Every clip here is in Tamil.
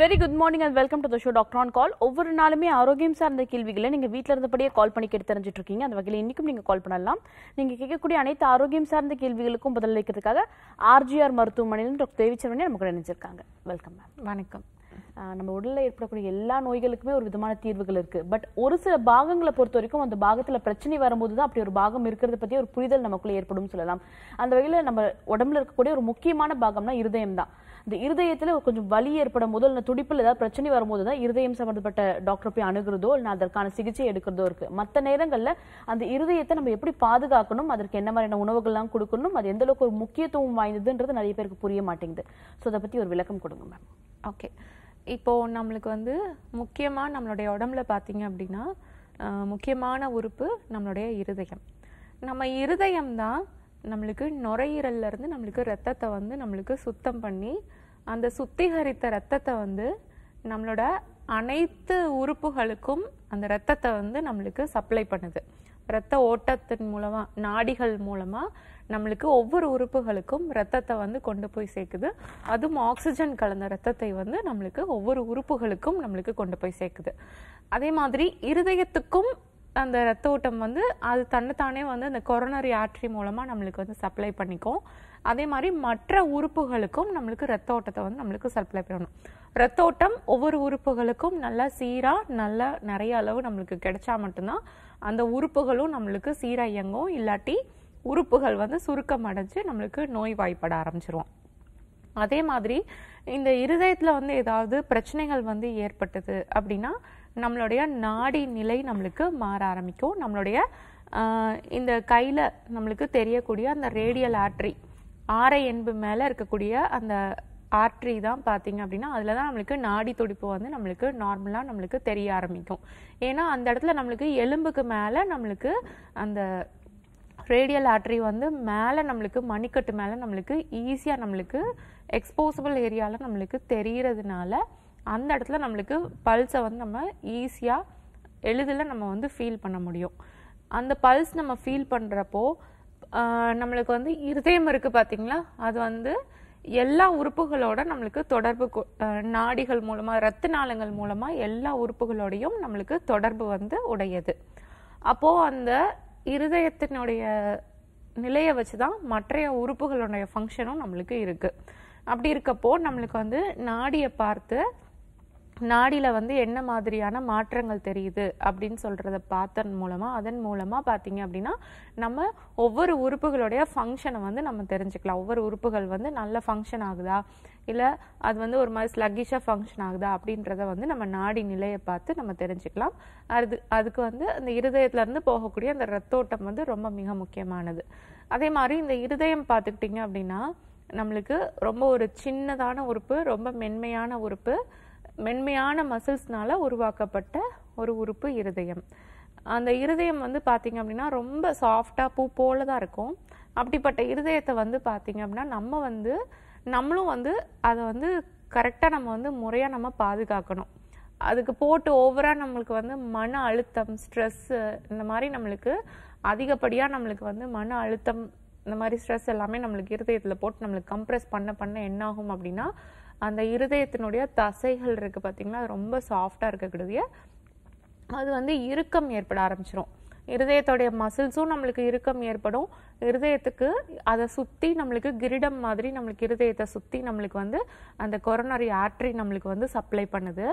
very good morning and welcome to the show doctor on call ஒவ்வொரு நாளுமே ஆரோக்கியம் சார்ந்த கேள்விகளை நீங்கள் வீட்டில் இருந்தபடியே கால் பண்ணி கேட்டு தெரிஞ்சிட்டு இருக்கீங்க அந்த வகையில் இன்றைக்கும் நீங்கள் கால் பண்ணலாம் நீங்கள் கேட்கக்கூடிய அனைத்து ஆரோக்கியம் சார்ந்த கேள்விகளுக்கும் பதிலளிக்கிறதுக்காக ஆர்ஜிஆர் மருத்துவமனையில் டாக்டர் தேவிச்சரவனே நமக்கு நினைச்சிருக்காங்க வெல்கம் மேம் வணக்கம் நம்ம உடலில் ஏற்படக்கூடிய எல்லா நோய்களுக்குமே ஒரு விதமான தீர்வுகள் இருக்கு பட் ஒரு சில பாகங்களை பொறுத்த வரைக்கும் அந்த பாகத்தில் பிரச்சனை வரும்போது தான் அப்படி ஒரு பாகம் இருக்கிறத பற்றி ஒரு புரிதல் நமக்குள்ளே ஏற்படும் சொல்லலாம் அந்த வகையில் நம்ம உடம்புல இருக்கக்கூடிய ஒரு முக்கியமான பாகம்னா இருதயம் தான் இந்த இருதயத்தில் கொஞ்சம் வலி ஏற்படும் போது இல்லை துடிப்பில் ஏதாவது பிரச்சனை வரும்போது தான் இருதயம் சம்மந்தப்பட்ட டாக்டர் போய் அணுகிறதோ இல்லை அதற்கான சிகிச்சை எடுக்கிறதோ இருக்கு மற்ற நேரங்களில் அந்த இருதயத்தை நம்ம எப்படி பாதுகாக்கணும் அதற்கு என்ன மாதிரியான உணவுகள்லாம் கொடுக்கணும் அது எந்த அளவுக்கு ஒரு முக்கியத்துவம் வாய்ந்ததுன்றது நிறைய பேருக்கு புரிய மாட்டேங்குது ஸோ அதை பற்றி ஒரு விளக்கம் கொடுங்க மேம் ஓகே இப்போது நம்மளுக்கு வந்து முக்கியமாக நம்மளுடைய உடம்புல பார்த்தீங்க அப்படின்னா முக்கியமான உறுப்பு நம்மளுடைய இருதயம் நம்ம இருதயம் தான் நம்மளுக்கு நுரையீரல்ல இருந்து நம்மளுக்கு ரத்தத்தை வந்து நம்மளுக்கு சுத்தம் பண்ணி அந்த சுத்திகரித்த ரத்தத்தை வந்து நம்மளோட அனைத்து உறுப்புகளுக்கும் அந்த ரத்தத்தை வந்து நம்மளுக்கு சப்ளை பண்ணுது ரத்த ஓட்டத்தின் மூலமாக நாடிகள் மூலமாக நம்மளுக்கு ஒவ்வொரு உறுப்புகளுக்கும் ரத்தத்தை வந்து கொண்டு போய் சேர்க்குது அதுவும் ஆக்சிஜன் கலந்த ரத்தத்தை வந்து நம்மளுக்கு ஒவ்வொரு உறுப்புகளுக்கும் நம்மளுக்கு கொண்டு போய் சேர்க்குது அதே மாதிரி இருதயத்துக்கும் அந்த ரத்த ஓட்டம் வந்து அது தன்னைத்தானே வந்து அந்த கொரோனரி ஆட்ரி மூலமாக நம்மளுக்கு வந்து சப்ளை பண்ணிக்கும் அதே மாதிரி மற்ற உறுப்புகளுக்கும் நம்மளுக்கு ரத்த ஓட்டத்தை வந்து நம்மளுக்கு சப்ளை பண்ணணும் ரத்த ஓட்டம் ஒவ்வொரு உறுப்புகளுக்கும் நல்லா சீராக நல்லா நிறைய அளவு நம்மளுக்கு கிடைச்சா மட்டும்தான் அந்த உறுப்புகளும் நம்மளுக்கு சீராக இயங்கும் இல்லாட்டி உறுப்புகள் வந்து சுருக்கம் அடைஞ்சு நம்மளுக்கு நோய் வாய்ப்பட ஆரம்பிச்சிருவோம் அதே மாதிரி இந்த இருதயத்தில் வந்து ஏதாவது பிரச்சனைகள் வந்து ஏற்பட்டது அப்படின்னா நம்மளுடைய நாடி நிலை நம்மளுக்கு மாற ஆரம்பிக்கும் நம்மளுடைய இந்த கையில் நம்மளுக்கு தெரியக்கூடிய அந்த ரேடியல் ஆட்ரி ஆரை என்பு மேலே இருக்கக்கூடிய அந்த ஆட்ரி தான் பார்த்தீங்க அப்படின்னா அதில் தான் நம்மளுக்கு நாடி துடிப்பு வந்து நம்மளுக்கு நார்மலாக நம்மளுக்கு தெரிய ஆரம்பிக்கும் ஏன்னா அந்த இடத்துல நம்மளுக்கு எலும்புக்கு மேலே நம்மளுக்கு அந்த ரேடியல் ஆட்ரி வந்து மேலே நம்மளுக்கு மணிக்கட்டு மேலே நம்மளுக்கு ஈஸியாக நம்மளுக்கு எக்ஸ்போசபிள் ஏரியாவில் நம்மளுக்கு தெரிகிறதுனால அந்த இடத்துல நம்மளுக்கு பல்ஸை வந்து நம்ம ஈஸியாக எளிதில் நம்ம வந்து ஃபீல் பண்ண முடியும் அந்த பல்ஸ் நம்ம ஃபீல் பண்ணுறப்போ நம்மளுக்கு வந்து இருதயம் இருக்குது பார்த்திங்களா அது வந்து எல்லா உறுப்புகளோட நம்மளுக்கு தொடர்பு நாடிகள் மூலமாக ரத்த நாளங்கள் மூலமாக எல்லா உறுப்புகளோடையும் நம்மளுக்கு தொடர்பு வந்து உடையது அப்போது அந்த இருதயத்தினுடைய நிலையை வச்சு தான் மற்றைய உறுப்புகளுடைய ஃபங்க்ஷனும் நம்மளுக்கு இருக்குது அப்படி இருக்கப்போ நம்மளுக்கு வந்து நாடியை பார்த்து நாடியில் வந்து என்ன மாதிரியான மாற்றங்கள் தெரியுது அப்படின்னு சொல்கிறத பார்த்தன் மூலமாக அதன் மூலமாக பார்த்தீங்க அப்படின்னா நம்ம ஒவ்வொரு உறுப்புகளுடைய ஃபங்க்ஷனை வந்து நம்ம தெரிஞ்சுக்கலாம் ஒவ்வொரு உறுப்புகள் வந்து நல்ல ஃபங்க்ஷன் ஆகுதா இல்லை அது வந்து ஒரு மாதிரி ஸ்லக்கிஷாக ஃபங்க்ஷன் ஆகுதா அப்படின்றத வந்து நம்ம நாடி நிலையை பார்த்து நம்ம தெரிஞ்சுக்கலாம் அது அதுக்கு வந்து அந்த இருதயத்துலேருந்து போகக்கூடிய அந்த ரத்தோட்டம் வந்து ரொம்ப மிக முக்கியமானது அதே மாதிரி இந்த இருதயம் பார்த்துக்கிட்டிங்க அப்படின்னா நம்மளுக்கு ரொம்ப ஒரு சின்னதான உறுப்பு ரொம்ப மென்மையான உறுப்பு மென்மையான மசில்ஸ்னால் உருவாக்கப்பட்ட ஒரு உறுப்பு இருதயம் அந்த இருதயம் வந்து பார்த்திங்க அப்படின்னா ரொம்ப சாஃப்டாக பூ போல தான் இருக்கும் அப்படிப்பட்ட இருதயத்தை வந்து பார்த்திங்க அப்படின்னா நம்ம வந்து நம்மளும் வந்து அதை வந்து கரெக்டாக நம்ம வந்து முறையாக நம்ம பாதுகாக்கணும் அதுக்கு போட்டு ஓவராக நம்மளுக்கு வந்து மன அழுத்தம் ஸ்ட்ரெஸ்ஸு இந்த மாதிரி நம்மளுக்கு அதிகப்படியாக நம்மளுக்கு வந்து மன அழுத்தம் இந்த மாதிரி ஸ்ட்ரெஸ் எல்லாமே நம்மளுக்கு இருதயத்தில் போட்டு நம்மளுக்கு கம்ப்ரெஸ் பண்ண பண்ண என்னாகும் அப்படின்னா அந்த இருதயத்தினுடைய தசைகள் இருக்குது பார்த்திங்கன்னா அது ரொம்ப சாஃப்டாக இருக்கக்கூடிய அது வந்து இறுக்கம் ஏற்பட ஆரம்பிச்சிடும் இருதயத்தோடைய மசில்ஸும் நம்மளுக்கு இறுக்கம் ஏற்படும் இருதயத்துக்கு அதை சுற்றி நம்மளுக்கு கிரிடம் மாதிரி நம்மளுக்கு இருதயத்தை சுற்றி நம்மளுக்கு வந்து அந்த கொரோனரி ஆட்ரி நம்மளுக்கு வந்து சப்ளை பண்ணுது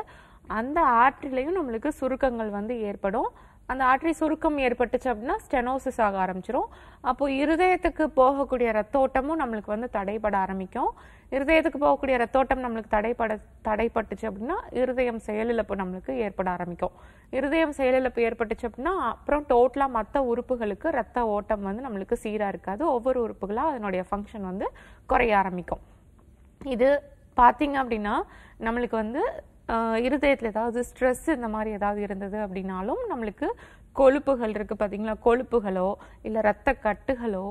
அந்த ஆற்றிலையும் நம்மளுக்கு சுருக்கங்கள் வந்து ஏற்படும் அந்த ஆட்ரி சுருக்கம் ஏற்பட்டுச்சு அப்படின்னா ஸ்டெனோசிஸ் ஆக ஆரம்பிச்சிடும் அப்போ இருதயத்துக்கு போகக்கூடிய ரத்தோட்டமும் நம்மளுக்கு வந்து தடைபட ஆரம்பிக்கும் இருதயத்துக்கு போகக்கூடிய ரத்தோட்டம் நம்மளுக்கு தடைபட தடைப்பட்டுச்சு அப்படின்னா இருதயம் செயலிழப்பு நம்மளுக்கு ஏற்பட ஆரம்பிக்கும் இருதயம் செயலிழப்பு ஏற்பட்டுச்சு அப்படின்னா அப்புறம் டோட்டலாக மற்ற உறுப்புகளுக்கு ரத்த ஓட்டம் வந்து நம்மளுக்கு சீராக இருக்காது ஒவ்வொரு உறுப்புகளாக அதனுடைய ஃபங்க்ஷன் வந்து குறைய ஆரம்பிக்கும் இது பார்த்தீங்க அப்படின்னா நம்மளுக்கு வந்து இருதயத்தில் ஏதாவது ஸ்ட்ரெஸ் இந்த மாதிரி ஏதாவது இருந்தது அப்படின்னாலும் நம்மளுக்கு கொழுப்புகள் இருக்குது பார்த்தீங்களா கொழுப்புகளோ இல்லை ரத்த கட்டுகளோ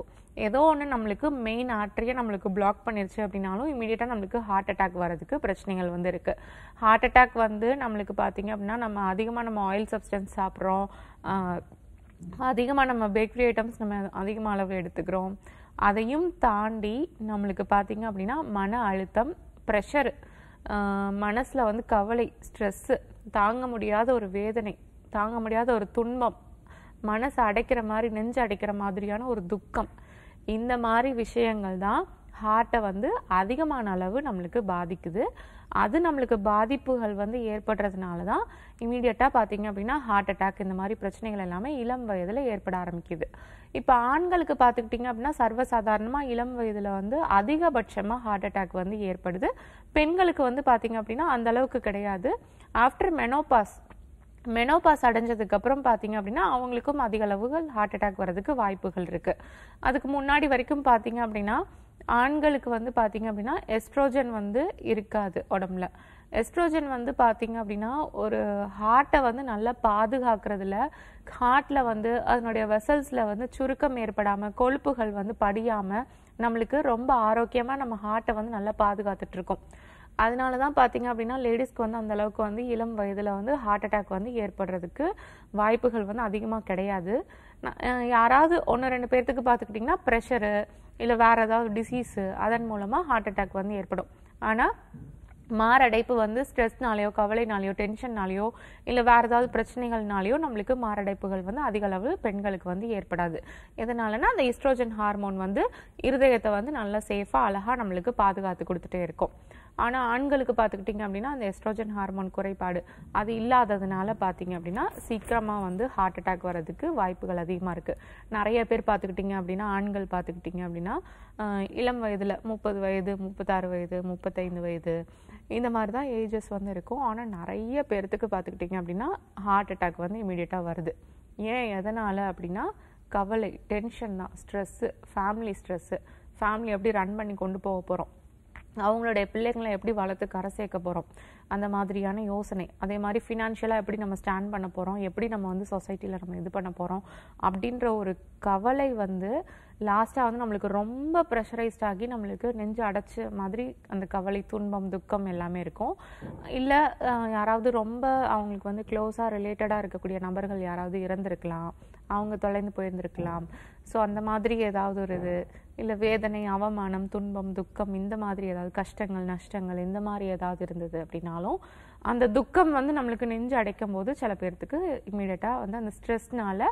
ஏதோ ஒன்று நம்மளுக்கு மெயின் ஆற்றையே நம்மளுக்கு பிளாக் பண்ணிருச்சு அப்படின்னாலும் இமீடியட்டாக நம்மளுக்கு ஹார்ட் அட்டாக் வரதுக்கு பிரச்சனைகள் வந்து இருக்குது ஹார்ட் அட்டாக் வந்து நம்மளுக்கு பார்த்திங்க அப்படின்னா நம்ம அதிகமாக நம்ம ஆயில் சப்ஸ்டன்ஸ் சாப்பிட்றோம் அதிகமாக நம்ம பேக்கரி ஐட்டம்ஸ் நம்ம அதிகமாக அளவு எடுத்துக்கிறோம் அதையும் தாண்டி நம்மளுக்கு பார்த்திங்க அப்படின்னா மன அழுத்தம் ப்ரெஷர் மனசில் வந்து கவலை ஸ்ட்ரெஸ்ஸு தாங்க முடியாத ஒரு வேதனை தாங்க முடியாத ஒரு துன்பம் மனசை அடைக்கிற மாதிரி நெஞ்சு அடைக்கிற மாதிரியான ஒரு துக்கம் இந்த மாதிரி விஷயங்கள் தான் ஹார்ட்டை வந்து அதிகமான அளவு நம்மளுக்கு பாதிக்குது அது நம்மளுக்கு பாதிப்புகள் வந்து ஏற்படுறதுனால தான் இமீடியட்டாக பார்த்தீங்க அப்படின்னா ஹார்ட் அட்டாக் இந்த மாதிரி பிரச்சனைகள் எல்லாமே இளம் வயதில் ஏற்பட ஆரம்பிக்குது இப்போ ஆண்களுக்கு பார்த்துக்கிட்டிங்க அப்படின்னா சர்வசாதாரணமாக இளம் வயதில் வந்து அதிகபட்சமாக ஹார்ட் அட்டாக் வந்து ஏற்படுது பெண்களுக்கு வந்து பார்த்தீங்க அப்படின்னா அந்த அளவுக்கு கிடையாது ஆஃப்டர் மெனோபாஸ் மெனோபாஸ் அடைஞ்சதுக்கு அப்புறம் பார்த்தீங்க அப்படின்னா அவங்களுக்கும் அதிக அளவுகள் ஹார்ட் அட்டாக் வர்றதுக்கு வாய்ப்புகள் இருக்குது அதுக்கு முன்னாடி வரைக்கும் பார்த்தீங்க அப்படின்னா ஆண்களுக்கு வந்து பார்த்திங்க அப்படின்னா எஸ்ட்ரோஜன் வந்து இருக்காது உடம்புல எஸ்ட்ரோஜன் வந்து பார்த்திங்க அப்படின்னா ஒரு ஹார்ட்டை வந்து நல்லா பாதுகாக்கிறதுல ஹார்ட்டில் வந்து அதனுடைய வெசல்ஸில் வந்து சுருக்கம் ஏற்படாமல் கொழுப்புகள் வந்து படியாமல் நம்மளுக்கு ரொம்ப ஆரோக்கியமாக நம்ம ஹார்ட்டை வந்து நல்லா பாதுகாத்துட்ருக்கோம் அதனால தான் பார்த்தீங்க அப்படின்னா லேடிஸ்க்கு வந்து அந்த அளவுக்கு வந்து இளம் வயதில் வந்து ஹார்ட் அட்டாக் வந்து ஏற்படுறதுக்கு வாய்ப்புகள் வந்து அதிகமாக கிடையாது யாராவது ஒன்று ரெண்டு பேர்த்துக்கு பார்த்துக்கிட்டிங்கன்னா ப்ரெஷரு இல்லை வேறு ஏதாவது டிசீஸு அதன் மூலமாக ஹார்ட் அட்டாக் வந்து ஏற்படும் ஆனால் மாரடைப்பு வந்து ஸ்ட்ரெஸ்னாலேயோ கவலைனாலேயோ டென்ஷன்னாலேயோ இல்லை வேறு ஏதாவது பிரச்சனைகள்னாலேயோ நம்மளுக்கு மாரடைப்புகள் வந்து அதிக அளவு பெண்களுக்கு வந்து ஏற்படாது எதனாலனா அந்த ஈஸ்ட்ரோஜன் ஹார்மோன் வந்து இருதயத்தை வந்து நல்லா சேஃபாக அழகாக நம்மளுக்கு பாதுகாத்து கொடுத்துட்டே இருக்கும் ஆனால் ஆண்களுக்கு பார்த்துக்கிட்டிங்க அப்படின்னா அந்த எஸ்ட்ரோஜன் ஹார்மோன் குறைபாடு அது இல்லாததுனால பார்த்தீங்க அப்படின்னா சீக்கிரமாக வந்து ஹார்ட் அட்டாக் வர்றதுக்கு வாய்ப்புகள் அதிகமாக இருக்குது நிறைய பேர் பார்த்துக்கிட்டிங்க அப்படின்னா ஆண்கள் பார்த்துக்கிட்டிங்க அப்படின்னா இளம் வயதில் முப்பது வயது முப்பத்தாறு வயது முப்பத்தைந்து வயது இந்த மாதிரி தான் ஏஜஸ் வந்து இருக்கும் ஆனால் நிறைய பேர்த்துக்கு பார்த்துக்கிட்டிங்க அப்படின்னா ஹார்ட் அட்டாக் வந்து இமீடியட்டாக வருது ஏன் எதனால் அப்படின்னா கவலை டென்ஷன் தான் ஸ்ட்ரெஸ்ஸு ஃபேமிலி ஸ்ட்ரெஸ்ஸு ஃபேமிலி எப்படி ரன் பண்ணி கொண்டு போக போகிறோம் அவங்களுடைய பிள்ளைங்களை எப்படி வளர்த்து கரை சேர்க்க போகிறோம் அந்த மாதிரியான யோசனை அதே மாதிரி ஃபினான்ஷியலாக எப்படி நம்ம ஸ்டாண்ட் பண்ண போகிறோம் எப்படி நம்ம வந்து சொசைட்டியில் நம்ம இது பண்ண போகிறோம் அப்படின்ற ஒரு கவலை வந்து லாஸ்ட்டாக வந்து நம்மளுக்கு ரொம்ப ப்ரெஷரைஸ்ட் ஆகி நம்மளுக்கு நெஞ்சு அடைச்ச மாதிரி அந்த கவலை துன்பம் துக்கம் எல்லாமே இருக்கும் இல்லை யாராவது ரொம்ப அவங்களுக்கு வந்து க்ளோஸாக ரிலேட்டடாக இருக்கக்கூடிய நபர்கள் யாராவது இறந்துருக்கலாம் அவங்க தொலைந்து போயிருந்துருக்கலாம் ஸோ அந்த மாதிரி ஏதாவது ஒரு இது இல்லை வேதனை அவமானம் துன்பம் துக்கம் இந்த மாதிரி ஏதாவது கஷ்டங்கள் நஷ்டங்கள் இந்த மாதிரி ஏதாவது இருந்தது அப்படின்னாலும் அந்த துக்கம் வந்து நம்மளுக்கு நெஞ்சு அடைக்கும் போது சில பேர்த்துக்கு இம்மிடியட்டாக வந்து அந்த ஸ்ட்ரெஸ்னால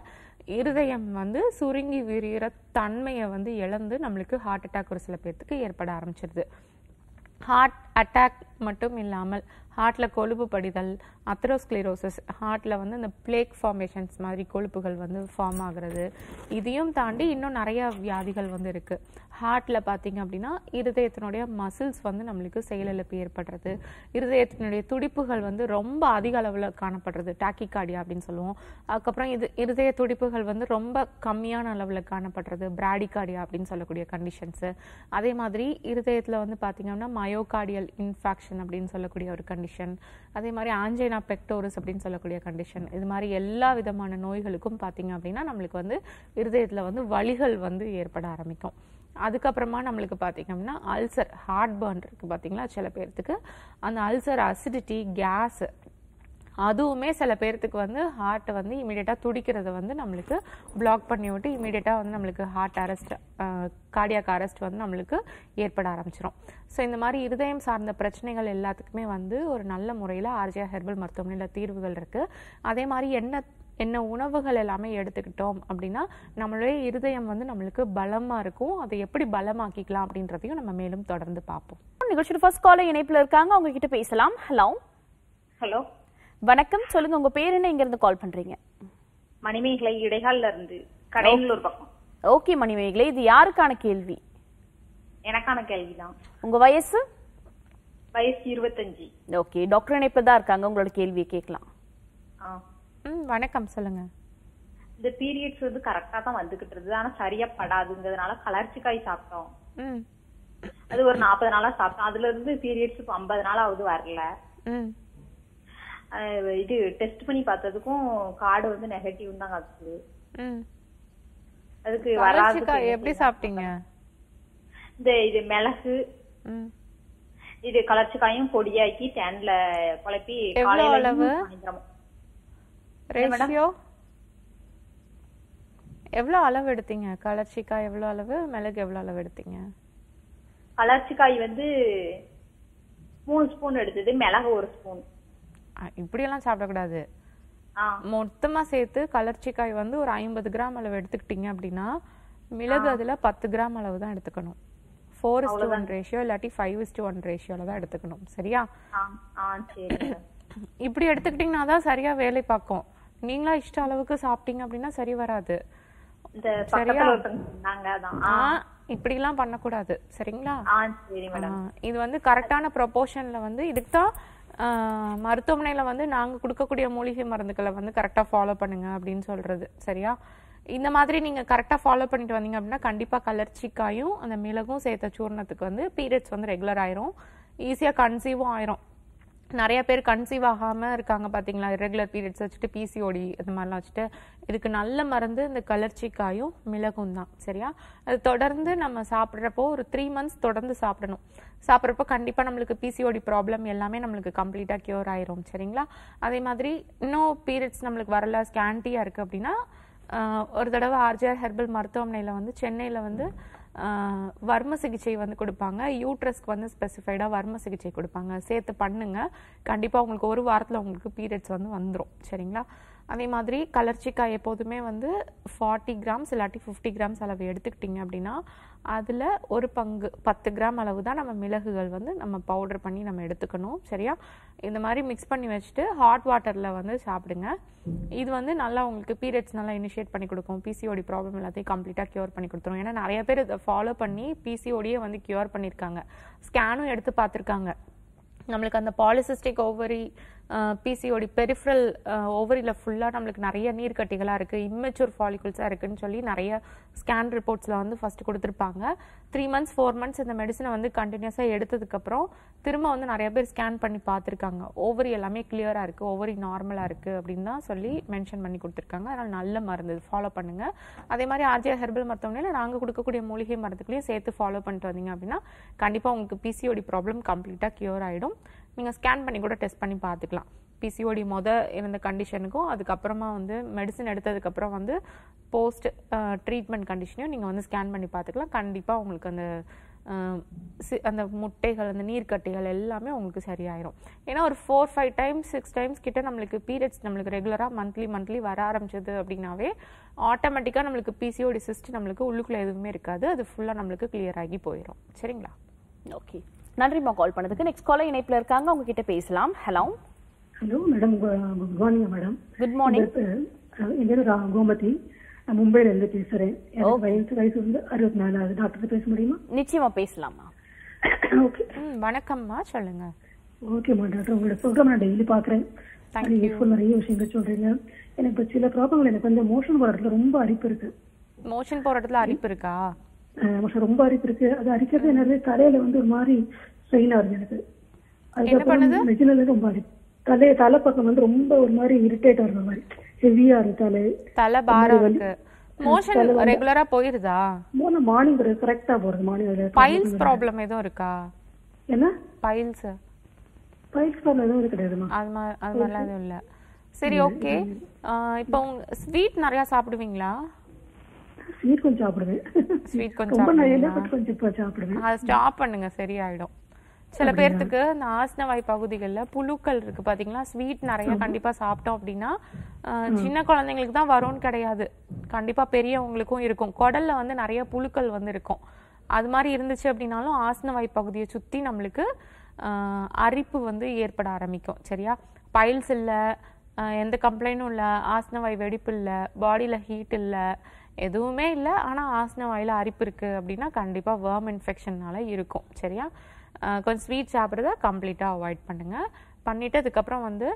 இருதயம் வந்து சுருங்கி விரிகிற தன்மையை வந்து இழந்து நம்மளுக்கு ஹார்ட் அட்டாக் ஒரு சில பேர்த்துக்கு ஏற்பட ஆரம்பிச்சிருது ஹார்ட் அட்டாக் மட்டும் இல்லாமல் ஹார்ட்டில் கொழுப்பு படிதல் அத்ரோஸ்க்ளிரோசிஸ் ஹார்ட்டில் வந்து இந்த பிளேக் ஃபார்மேஷன்ஸ் மாதிரி கொழுப்புகள் வந்து ஃபார்ம் ஆகிறது இதையும் தாண்டி இன்னும் நிறையா வியாதிகள் வந்து இருக்குது ஹார்ட்டில் பார்த்திங்க அப்படின்னா இருதயத்தினுடைய மசில்ஸ் வந்து நம்மளுக்கு செயலிழப்பு ஏற்படுறது இருதயத்தினுடைய துடிப்புகள் வந்து ரொம்ப அதிக அளவில் காணப்படுறது டாக்கிகார்டியா அப்படின்னு சொல்லுவோம் அதுக்கப்புறம் இது இருதய துடிப்புகள் வந்து ரொம்ப கம்மியான அளவில் காணப்படுறது பிராடிகார்டியா அப்படின்னு சொல்லக்கூடிய கண்டிஷன்ஸு அதே மாதிரி இருதயத்தில் வந்து பார்த்திங்க அப்படின்னா மயோகார்டியல் இன்ஃபேக்ஷன் அப்படின்னு சொல்லக்கூடிய ஒரு கண்டிஷன் அதே மாதிரி ஆஞ்சை அல்பைனா பெக்டோரிஸ் அப்படின்னு சொல்லக்கூடிய கண்டிஷன் இது மாதிரி எல்லா விதமான நோய்களுக்கும் பார்த்திங்க அப்படின்னா நம்மளுக்கு வந்து இருதயத்தில் வந்து வழிகள் வந்து ஏற்பட ஆரம்பிக்கும் அதுக்கப்புறமா நம்மளுக்கு பார்த்தீங்க அப்படின்னா அல்சர் ஹார்ட் பர்ன் இருக்குது பார்த்திங்களா சில பேர்த்துக்கு அந்த அல்சர் அசிடிட்டி கேஸு அதுவுமே சில பேர்த்துக்கு வந்து ஹார்ட்டை வந்து இமீடியட்டாக துடிக்கிறத வந்து நம்மளுக்கு பிளாக் பண்ணி விட்டு இமீடியட்டாக வந்து நம்மளுக்கு ஹார்ட் அரெஸ்ட் கார்டியாக் அரெஸ்ட் வந்து நம்மளுக்கு ஏற்பட ஆரம்பிச்சிடும் ஸோ இந்த மாதிரி இருதயம் சார்ந்த பிரச்சனைகள் எல்லாத்துக்குமே வந்து ஒரு நல்ல முறையில் ஆர்ஜியா ஹெர்பல் மருத்துவமனையில் தீர்வுகள் இருக்குது அதே மாதிரி என்ன என்ன உணவுகள் எல்லாமே எடுத்துக்கிட்டோம் அப்படின்னா நம்மளுடைய இருதயம் வந்து நம்மளுக்கு பலமாக இருக்கும் அதை எப்படி பலமாக்கிக்கலாம் அப்படின்றதையும் நம்ம மேலும் தொடர்ந்து பார்ப்போம் நிகழ்ச்சியில் ஃபர்ஸ்ட் காலை இணைப்பில் இருக்காங்க அவங்க கிட்ட பேசலாம் ஹலோ ஹலோ வணக்கம் சொல்லுங்க உங்க பேர் என்ன இங்க இருந்து கால் பண்றீங்க மணிமேகலை இடைகால்ல இருந்து கடையூர் பக்கம் ஓகே மணிமேகலை இது யாருக்கான கேள்வி எனக்கான கேள்விதான் உங்க வயசு வயசு இருபத்தஞ்சி ஓகே டாக்டர் இணைப்பு தான் இருக்காங்க உங்களோட கேள்வியை கேட்கலாம் வணக்கம் சொல்லுங்க இந்த பீரியட்ஸ் வந்து கரெக்டா தான் வந்துகிட்டு இருந்தது ஆனா சரியா படாதுங்கிறதுனால கலர்ச்சிக்காய் சாப்பிட்டோம் அது ஒரு நாற்பது நாளா சாப்பிட்டோம் அதுல இருந்து பீரியட்ஸ் ஐம்பது நாள் ஆகுது வரல இது டெஸ்ட் பண்ணி பார்த்ததுக்கும் கார்டு வந்து நெகட்டிவ் தான் காட்டுது அதுக்கு வராது எப்படி சாப்பிட்டீங்க இந்த இது மிளகு இது கலர்ச்சிக்காயும் பொடியாக்கி டேன்ல குழப்பி காலையில ரேஷியோ அளவு எடுத்தீங்க கலர்ச்சிக்காய் எவ்வளவு அளவு மிளகு எவ்வளவு அளவு எடுத்தீங்க கலர்ச்சிக்காய் வந்து மூணு ஸ்பூன் எடுத்தது மிளகு ஒரு ஸ்பூன் இப்படியெல்லாம் சாப்பிடக்கூடாது மொத்தமா சேர்த்து கலர்ச்சிக்காய் வந்து ஒரு ஐம்பது கிராம் அளவு எடுத்துக்கிட்டீங்க அப்படின்னா மிளகு அதுல பத்து கிராம் அளவு தான் எடுத்துக்கணும் four is to one ratio இல்லாட்டி ஃபைவ் இஸ் டு ஒன் ரேஷியோவில் தான் எடுத்துக்கணும் சரியா இப்படி எடுத்துக்கிட்டிங்கன்னா தான் சரியா வேலை பார்க்கும் நீங்களா இஷ்ட அளவுக்கு சாப்பிட்டீங்க அப்படின்னா சரி வராது சரியா இப்படி எல்லாம் பண்ணக்கூடாது சரிங்களா இது வந்து கரெக்டான ப்ரொபோர்ஷன்ல வந்து இதுக்கு தான் மருத்துவமனையில் வந்து நாங்கள் கொடுக்கக்கூடிய மூலிகை மருந்துகளை வந்து கரெக்டாக ஃபாலோ பண்ணுங்கள் அப்படின்னு சொல்கிறது சரியா இந்த மாதிரி நீங்கள் கரெக்டாக ஃபாலோ பண்ணிட்டு வந்தீங்க அப்படின்னா கண்டிப்பாக கலர்ச்சிக்காயும் அந்த மிளகும் சேர்த்த சூர்ணத்துக்கு வந்து பீரியட்ஸ் வந்து ரெகுலர் ஆயிரும் ஈஸியாக கன்சீவும் ஆயிரும் நிறைய பேர் கன்சீவ் ஆகாமல் இருக்காங்க பார்த்தீங்களா ரெகுலர் பீரியட்ஸ் வச்சுட்டு பிசிஓடி இது மாதிரிலாம் வச்சுட்டு இதுக்கு நல்ல மருந்து இந்த கலர்ச்சிக்காயும் மிளகும் தான் சரியா அது தொடர்ந்து நம்ம சாப்பிட்றப்போ ஒரு த்ரீ மந்த்ஸ் தொடர்ந்து சாப்பிடணும் சாப்பிட்றப்போ கண்டிப்பாக நம்மளுக்கு பிசிஓடி ப்ராப்ளம் எல்லாமே நம்மளுக்கு கம்ப்ளீட்டாக க்யூர் ஆயிரும் சரிங்களா அதே மாதிரி இன்னும் பீரியட்ஸ் நம்மளுக்கு வரல ஸ்கேண்டியாக இருக்குது அப்படின்னா ஒரு தடவை ஆர்ஜிஆர் ஹெர்பல் மருத்துவமனையில் வந்து சென்னையில் வந்து வர்ம சிகிச்சை வந்து கொடுப்பாங்க யூட்ரஸ்க்கு வந்து ஸ்பெசிஃபைடாக வர்ம சிகிச்சை கொடுப்பாங்க சேர்த்து பண்ணுங்கள் கண்டிப்பாக உங்களுக்கு ஒரு வாரத்தில் உங்களுக்கு பீரியட்ஸ் வந்து வந்துடும் சரிங்களா அதே மாதிரி கலர்ச்சிக்காய் எப்போதுமே வந்து ஃபார்ட்டி கிராம்ஸ் இல்லாட்டி ஃபிஃப்டி கிராம்ஸ் அளவு எடுத்துக்கிட்டிங்க அப்படின்னா அதில் ஒரு பங்கு பத்து கிராம் அளவு தான் நம்ம மிளகுகள் வந்து நம்ம பவுடர் பண்ணி நம்ம எடுத்துக்கணும் சரியா இந்த மாதிரி மிக்ஸ் பண்ணி வச்சுட்டு ஹாட் வாட்டரில் வந்து சாப்பிடுங்க இது வந்து நல்லா உங்களுக்கு பீரியட்ஸ் நல்லா இனிஷியேட் பண்ணி கொடுக்கும் பிசிஓடி ப்ராப்ளம் எல்லாத்தையும் கம்ப்ளீட்டாக க்யூர் பண்ணி கொடுத்துரும் ஏன்னா நிறைய பேர் இதை ஃபாலோ பண்ணி பிசிஓடியே வந்து க்யூர் பண்ணியிருக்காங்க ஸ்கேனும் எடுத்து பார்த்துருக்காங்க நம்மளுக்கு அந்த பாலிசிஸ்டிக் ஓவரி பிசிஓடி பெரிஃபரல் ஓவரியில் ஃபுல்லாக நம்மளுக்கு நிறைய நீர்க்கட்டிகளாக இருக்குது இம்மெச்சூர் ஃபாலிகுல்ஸாக இருக்குதுன்னு சொல்லி நிறைய ஸ்கேன் ரிப்போர்ட்ஸில் வந்து ஃபஸ்ட்டு கொடுத்துருப்பாங்க த்ரீ மந்த்ஸ் ஃபோர் மந்த்ஸ் இந்த மெடிசனை வந்து கண்டினியூஸாக எடுத்ததுக்கப்புறம் திரும்ப வந்து நிறைய பேர் ஸ்கேன் பண்ணி பார்த்துருக்காங்க ஓவரி எல்லாமே கிளியராக இருக்குது ஓவரி நார்மலாக இருக்குது அப்படின்னு தான் சொல்லி மென்ஷன் பண்ணி கொடுத்துருக்காங்க அதனால் நல்ல மருந்து ஃபாலோ பண்ணுங்கள் அதே மாதிரி ஆர்ஜிஆர் ஹெர்பல் மருத்துவமனையில் நாங்கள் கொடுக்கக்கூடிய மூலிகை மருந்துக்குள்ளேயும் சேர்த்து ஃபாலோ பண்ணிட்டு வந்தீங்க அப்படின்னா கண்டிப்பாக உங்களுக்கு பிசிஓடி ப்ராப்ளம் கம்ப்ளீட்டாக க்யூர் ஆகிடும் நீங்கள் ஸ்கேன் பண்ணி கூட டெஸ்ட் பண்ணி பார்த்துக்கலாம் பிசிஓடி மொதல் இருந்த கண்டிஷனுக்கும் அதுக்கப்புறமா வந்து மெடிசன் எடுத்ததுக்கப்புறம் வந்து போஸ்ட் ட்ரீட்மெண்ட் கண்டிஷனையும் நீங்கள் வந்து ஸ்கேன் பண்ணி பார்த்துக்கலாம் கண்டிப்பாக உங்களுக்கு அந்த அந்த முட்டைகள் அந்த நீர்க்கட்டிகள் எல்லாமே உங்களுக்கு சரியாயிரும் ஏன்னா ஒரு four five times six times கிட்ட நம்மளுக்கு பீரியட்ஸ் நம்மளுக்கு ரெகுலராக மந்த்லி மந்த்லி வர ஆரம்பிச்சது அப்படின்னாவே ஆட்டோமேட்டிக்காக நம்மளுக்கு பிசிஓடி சிஸ்ட் நம்மளுக்கு உள்ளுக்குள்ளே எதுவுமே இருக்காது அது ஃபுல்லாக நம்மளுக்கு கிளியர் ஆகி போயிடும் சரிங்களா ஓகே நன்றிம்மா கால் பண்ணதுக்கு நெக்ஸ்ட் கால இணைப்புல இருக்காங்க உங்ககிட்ட பேசலாம் hello hello madam good morning madam good morning என் பேர் கோமதி நான் மும்பைல இருந்து பேசுறேன் வயசு வயசு வந்து அறுபத்தி ஆகுது டாக்டர் பேச முடியுமா நிச்சயமா பேசலாமா ஓகே வணக்கம்மா சொல்லுங்க ஓகேம்மா டாக்டர் உங்களோட ப்ரோக்ராம் நான் டெய்லி பாக்குறேன் யூஸ்ஃபுல் நிறைய விஷயங்கள் சொல்றீங்க எனக்கு சில ப்ராப்ளங்கள் எனக்கு வந்து மோஷன் போற இடத்துல ரொம்ப அரிப்பு இருக்கு மோஷன் போற இடத்துல அரிப்பு இருக்கா மோஷன் ரொம்ப அரிப்பு இருக்கு அது அரிக்கிறது என்னது தலையில வந்து ஒரு மாதிரி பெயின் ஆகுது எனக்கு அதுக்கப்புறம் மெஜினல ரொம்ப தலை தலை பக்கம் வந்து ரொம்ப ஒரு மாதிரி இரிட்டேட் ஆகுற மாதிரி ஹெவியா இருக்கு தலை தலை பாரம் இருக்கு மோஷன் ரெகுலரா போயிருதா மூணு மார்னிங் ஒரு கரெக்டா போறது மார்னிங் பைல்ஸ் ப்ராப்ளம் எதுவும் இருக்கா என்ன பைல்ஸ் பைல்ஸ் ப்ராப்ளம் எதுவும் கிடையாதுமா அது மாதிரிலாம் எதுவும் இல்லை சரி ஓகே இப்போ ஸ்வீட் நிறைய சாப்பிடுவீங்களா ஸ்வீட் கொஞ்சம் சாப்பிடுவேன் ஸ்வீட் கொஞ்சம் சாப்பிடுவேன் ரொம்ப கொஞ்சம் இப்போ சாப்பிடுவேன் அதை ஸ்டாப் பண்ணுங்க சரியாயிடும் சில பேர்த்துக்கு இந்த ஆசனவாய் பகுதிகளில் புழுக்கள் இருக்கு பாத்தீங்களா ஸ்வீட் நிறைய கண்டிப்பா சாப்பிட்டோம் அப்படின்னா சின்ன குழந்தைங்களுக்கு தான் வரும்னு கிடையாது கண்டிப்பா பெரியவங்களுக்கும் இருக்கும் குடல்ல வந்து நிறைய புழுக்கள் வந்து இருக்கும் அது மாதிரி இருந்துச்சு அப்படின்னாலும் ஆசனவாய் பகுதியை சுத்தி நம்மளுக்கு அரிப்பு வந்து ஏற்பட ஆரம்பிக்கும் சரியா பைல்ஸ் இல்லை எந்த கம்ப்ளைண்டும் இல்லை ஆசனவாய் வெடிப்பு இல்லை பாடியில் ஹீட் இல்லை எதுவுமே இல்லை ஆனால் ஆசனவாயில் அரிப்பு இருக்குது அப்படின்னா கண்டிப்பாக வேர்ம் இன்ஃபெக்ஷன்னால இருக்கும் சரியா கொஞ்சம் ஸ்வீட் சாப்பிட்றத கம்ப்ளீட்டாக அவாய்ட் பண்ணுங்கள் பண்ணிவிட்டு அதுக்கப்புறம் வந்து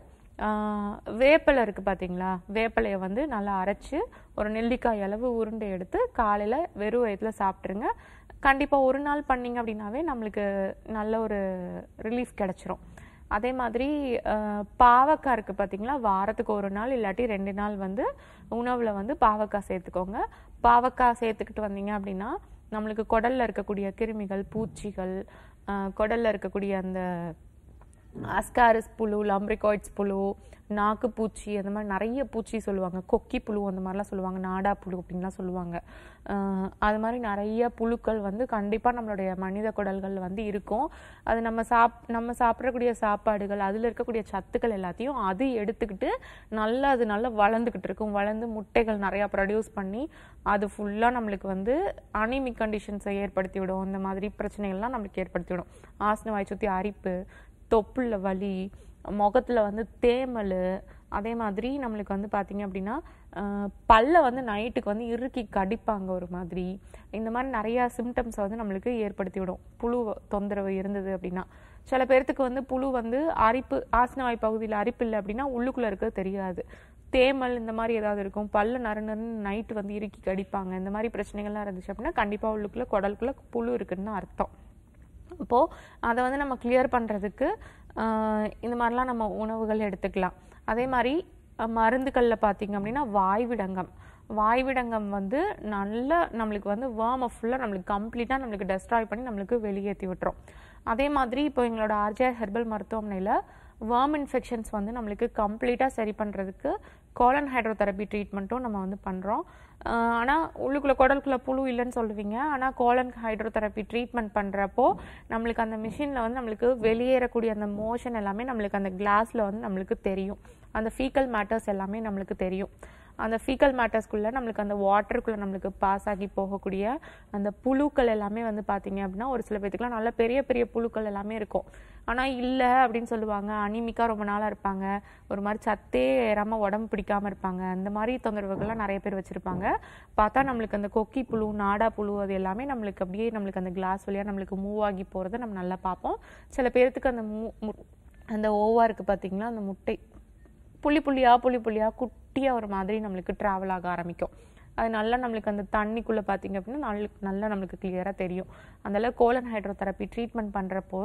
வேப்பலை இருக்குது பார்த்தீங்களா வேப்பலையை வந்து நல்லா அரைச்சி ஒரு நெல்லிக்காய் அளவு உருண்டை எடுத்து காலையில் வெறும் வயதில் சாப்பிட்ருங்க கண்டிப்பாக ஒரு நாள் பண்ணிங்க அப்படின்னாவே நம்மளுக்கு நல்ல ஒரு ரிலீஃப் கிடச்சிரும் அதே மாதிரி பாவக்காய் இருக்குது பார்த்தீங்களா வாரத்துக்கு ஒரு நாள் இல்லாட்டி ரெண்டு நாள் வந்து உணவில் வந்து பாவக்காய் சேர்த்துக்கோங்க பாவக்காய் சேர்த்துக்கிட்டு வந்தீங்க அப்படின்னா நம்மளுக்கு குடலில் இருக்கக்கூடிய கிருமிகள் பூச்சிகள் குடலில் இருக்கக்கூடிய அந்த அஸ்காரஸ் புழு லம்பிரிகாய்ட்ஸ் புழு நாக்கு பூச்சி அந்த மாதிரி நிறைய பூச்சி சொல்லுவாங்க கொக்கி புழு அந்த மாதிரிலாம் சொல்லுவாங்க நாடா புழு அப்படின்லாம் சொல்லுவாங்க அது மாதிரி நிறைய புழுக்கள் வந்து கண்டிப்பாக நம்மளுடைய மனித குடல்கள் வந்து இருக்கும் அது நம்ம சாப் நம்ம சாப்பிடக்கூடிய சாப்பாடுகள் அதில் இருக்கக்கூடிய சத்துக்கள் எல்லாத்தையும் அது எடுத்துக்கிட்டு நல்லா அது நல்லா வளர்ந்துக்கிட்டு இருக்கும் வளர்ந்து முட்டைகள் நிறையா ப்ரொடியூஸ் பண்ணி அது ஃபுல்லாக நம்மளுக்கு வந்து அனிமிக் கண்டிஷன்ஸை ஏற்படுத்தி விடும் இந்த மாதிரி பிரச்சனைகள்லாம் நம்மளுக்கு ஏற்படுத்தி விடும் ஆசன வாய் சுற்றி அரிப்பு தொப்புள்ள வலி முகத்தில் வந்து தேமல் அதே மாதிரி நம்மளுக்கு வந்து பார்த்திங்க அப்படின்னா பல்ல வந்து நைட்டுக்கு வந்து இறுக்கி கடிப்பாங்க ஒரு மாதிரி இந்த மாதிரி நிறையா சிம்டம்ஸை வந்து நம்மளுக்கு ஏற்படுத்தி விடும் புழு தொந்தரவு இருந்தது அப்படின்னா சில பேர்த்துக்கு வந்து புழு வந்து அரிப்பு ஆசனவாய் பகுதியில் அரிப்பு இல்லை அப்படின்னா உள்ளுக்குள்ளே இருக்க தெரியாது தேமல் இந்த மாதிரி ஏதாவது இருக்கும் பல்லு நறு நறுன்னு நைட்டு வந்து இறுக்கி கடிப்பாங்க இந்த மாதிரி பிரச்சனைகள்லாம் இருந்துச்சு அப்படின்னா கண்டிப்பாக உள்ளுக்குள்ளே குடலுக்குள்ளே புழு இருக்குன்னு அர்த்தம் இப்போது அதை வந்து நம்ம கிளியர் பண்ணுறதுக்கு இந்த மாதிரிலாம் நம்ம உணவுகள் எடுத்துக்கலாம் அதே மாதிரி மருந்துகளில் பார்த்திங்க அப்படின்னா வாய்விடங்கம் வாய்விடங்கம் வந்து நல்ல நம்மளுக்கு வந்து வேர்மை ஃபுல்லாக நம்மளுக்கு கம்ப்ளீட்டாக நம்மளுக்கு டெஸ்ட்ராய் பண்ணி நம்மளுக்கு வெளியேற்றி விட்டுரும் அதே மாதிரி இப்போ எங்களோட ஆர்ஜே ஹெர்பல் மருத்துவமனையில் வேர்ம் இன்ஃபெக்ஷன்ஸ் வந்து நம்மளுக்கு கம்ப்ளீட்டாக சரி பண்ணுறதுக்கு கோலன் ஹைட்ரோதெரப்பி ட்ரீட்மெண்ட்டும் நம்ம வந்து பண்ணுறோம் ஆனால் உள்ளுக்குள்ளே குடலுக்குள்ளே புழு இல்லைன்னு சொல்லுவீங்க ஆனால் கோலன் ஹைட்ரோதெரப்பி ட்ரீட்மெண்ட் பண்ணுறப்போ நம்மளுக்கு அந்த மிஷினில் வந்து நம்மளுக்கு வெளியேறக்கூடிய அந்த மோஷன் எல்லாமே நம்மளுக்கு அந்த கிளாஸில் வந்து நம்மளுக்கு தெரியும் அந்த ஃபீக்கல் மேட்டர்ஸ் எல்லாமே நம்மளுக்கு தெரியும் அந்த ஃபீக்கல் மேட்டர்ஸ்குள்ளே நம்மளுக்கு அந்த வாட்டருக்குள்ளே நம்மளுக்கு பாஸ் ஆகி போகக்கூடிய அந்த புழுக்கள் எல்லாமே வந்து பார்த்திங்க அப்படின்னா ஒரு சில பேத்துக்குலாம் நல்ல பெரிய பெரிய புழுக்கள் எல்லாமே இருக்கும் ஆனால் இல்லை அப்படின்னு சொல்லுவாங்க அனிமிக்காக ரொம்ப நாளாக இருப்பாங்க ஒரு மாதிரி சத்தே ஏறாமல் உடம்பு பிடிக்காமல் இருப்பாங்க அந்த மாதிரி தொந்தரவுகள்லாம் நிறைய பேர் வச்சுருப்பாங்க பார்த்தா நம்மளுக்கு அந்த கொக்கி புழு நாடா புழு அது எல்லாமே நம்மளுக்கு அப்படியே நம்மளுக்கு அந்த கிளாஸ் வழியாக நம்மளுக்கு மூவ் ஆகி போகிறத நம்ம நல்லா பார்ப்போம் சில பேர்த்துக்கு அந்த மூ அந்த ஓவா இருக்குது பார்த்திங்கன்னா அந்த முட்டை புள்ளி புள்ளியாக புள்ளி புள்ளியாக குட்டியாக ஒரு மாதிரி நம்மளுக்கு ட்ராவல் ஆக ஆரம்பிக்கும் அது நல்லா நம்மளுக்கு அந்த தண்ணிக்குள்ளே பார்த்திங்க அப்படின்னா நம்மளுக்கு நல்லா நம்மளுக்கு கிளியராக தெரியும் அதனால் கோலன் ஹைட்ரோதெரப்பி ட்ரீட்மெண்ட் பண்ணுறப்போ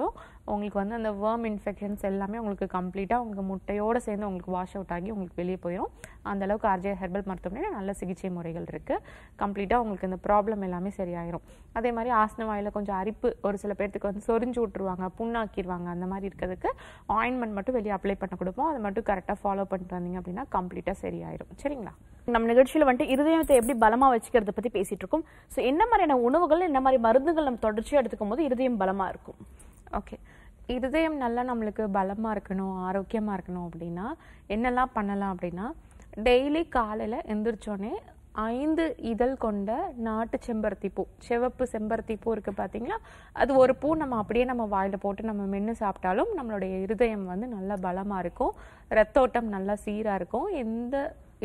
உங்களுக்கு வந்து அந்த வேர்ம் இன்ஃபெக்ஷன்ஸ் எல்லாமே உங்களுக்கு கம்ப்ளீட்டாக உங்களுக்கு முட்டையோடு சேர்ந்து உங்களுக்கு வாஷ் அவுட் ஆகி உங்களுக்கு வெளியே போயிடும் அந்தளவுக்கு ஆர்ஜே ஹெர்பல் மருத்துவமனையில் நல்ல சிகிச்சை முறைகள் இருக்குது கம்ப்ளீட்டாக உங்களுக்கு இந்த ப்ராப்ளம் எல்லாமே சரியாயிரும் அதே மாதிரி ஆசன வாயில் கொஞ்சம் அரிப்பு ஒரு சில பேர்த்துக்கு வந்து சொரிஞ்சு விட்ருவாங்க புண்ணாக்கிடுவாங்க அந்த மாதிரி இருக்கிறதுக்கு ஆயின்மெண்ட் மட்டும் வெளியே அப்ளை பண்ண கொடுப்போம் அதை மட்டும் கரெக்டாக ஃபாலோ பண்ணிட்டு வந்தீங்க அப்படின்னா கம்ப்ளீட்டாக சரியாயிரும் சரிங்களா நம்ம நிகழ்ச்சியில் வந்துட்டு இருதயத்தை எப்படி பலமாக வச்சுக்கிறத பற்றி பேசிகிட்டு இருக்கோம் ஸோ என்ன மாதிரியான உணவுகள் என்ன மாதிரி மருந்துகள் நம்ம தொடர்ச்சியாக எடுத்துக்கும் போது இருதயம் பலமாக இருக்கும் ஓகே இருதயம் நல்லா நம்மளுக்கு பலமாக இருக்கணும் ஆரோக்கியமாக இருக்கணும் அப்படின்னா என்னெல்லாம் பண்ணலாம் அப்படின்னா டெய்லி காலையில் எந்திரிச்சோடனே ஐந்து இதழ் கொண்ட நாட்டு செம்பருத்தி பூ சிவப்பு செம்பருத்தி பூ இருக்குது பார்த்தீங்களா அது ஒரு பூ நம்ம அப்படியே நம்ம வாயில் போட்டு நம்ம மென்று சாப்பிட்டாலும் நம்மளுடைய இருதயம் வந்து நல்லா பலமாக இருக்கும் ரத்தோட்டம் நல்லா சீராக இருக்கும் எந்த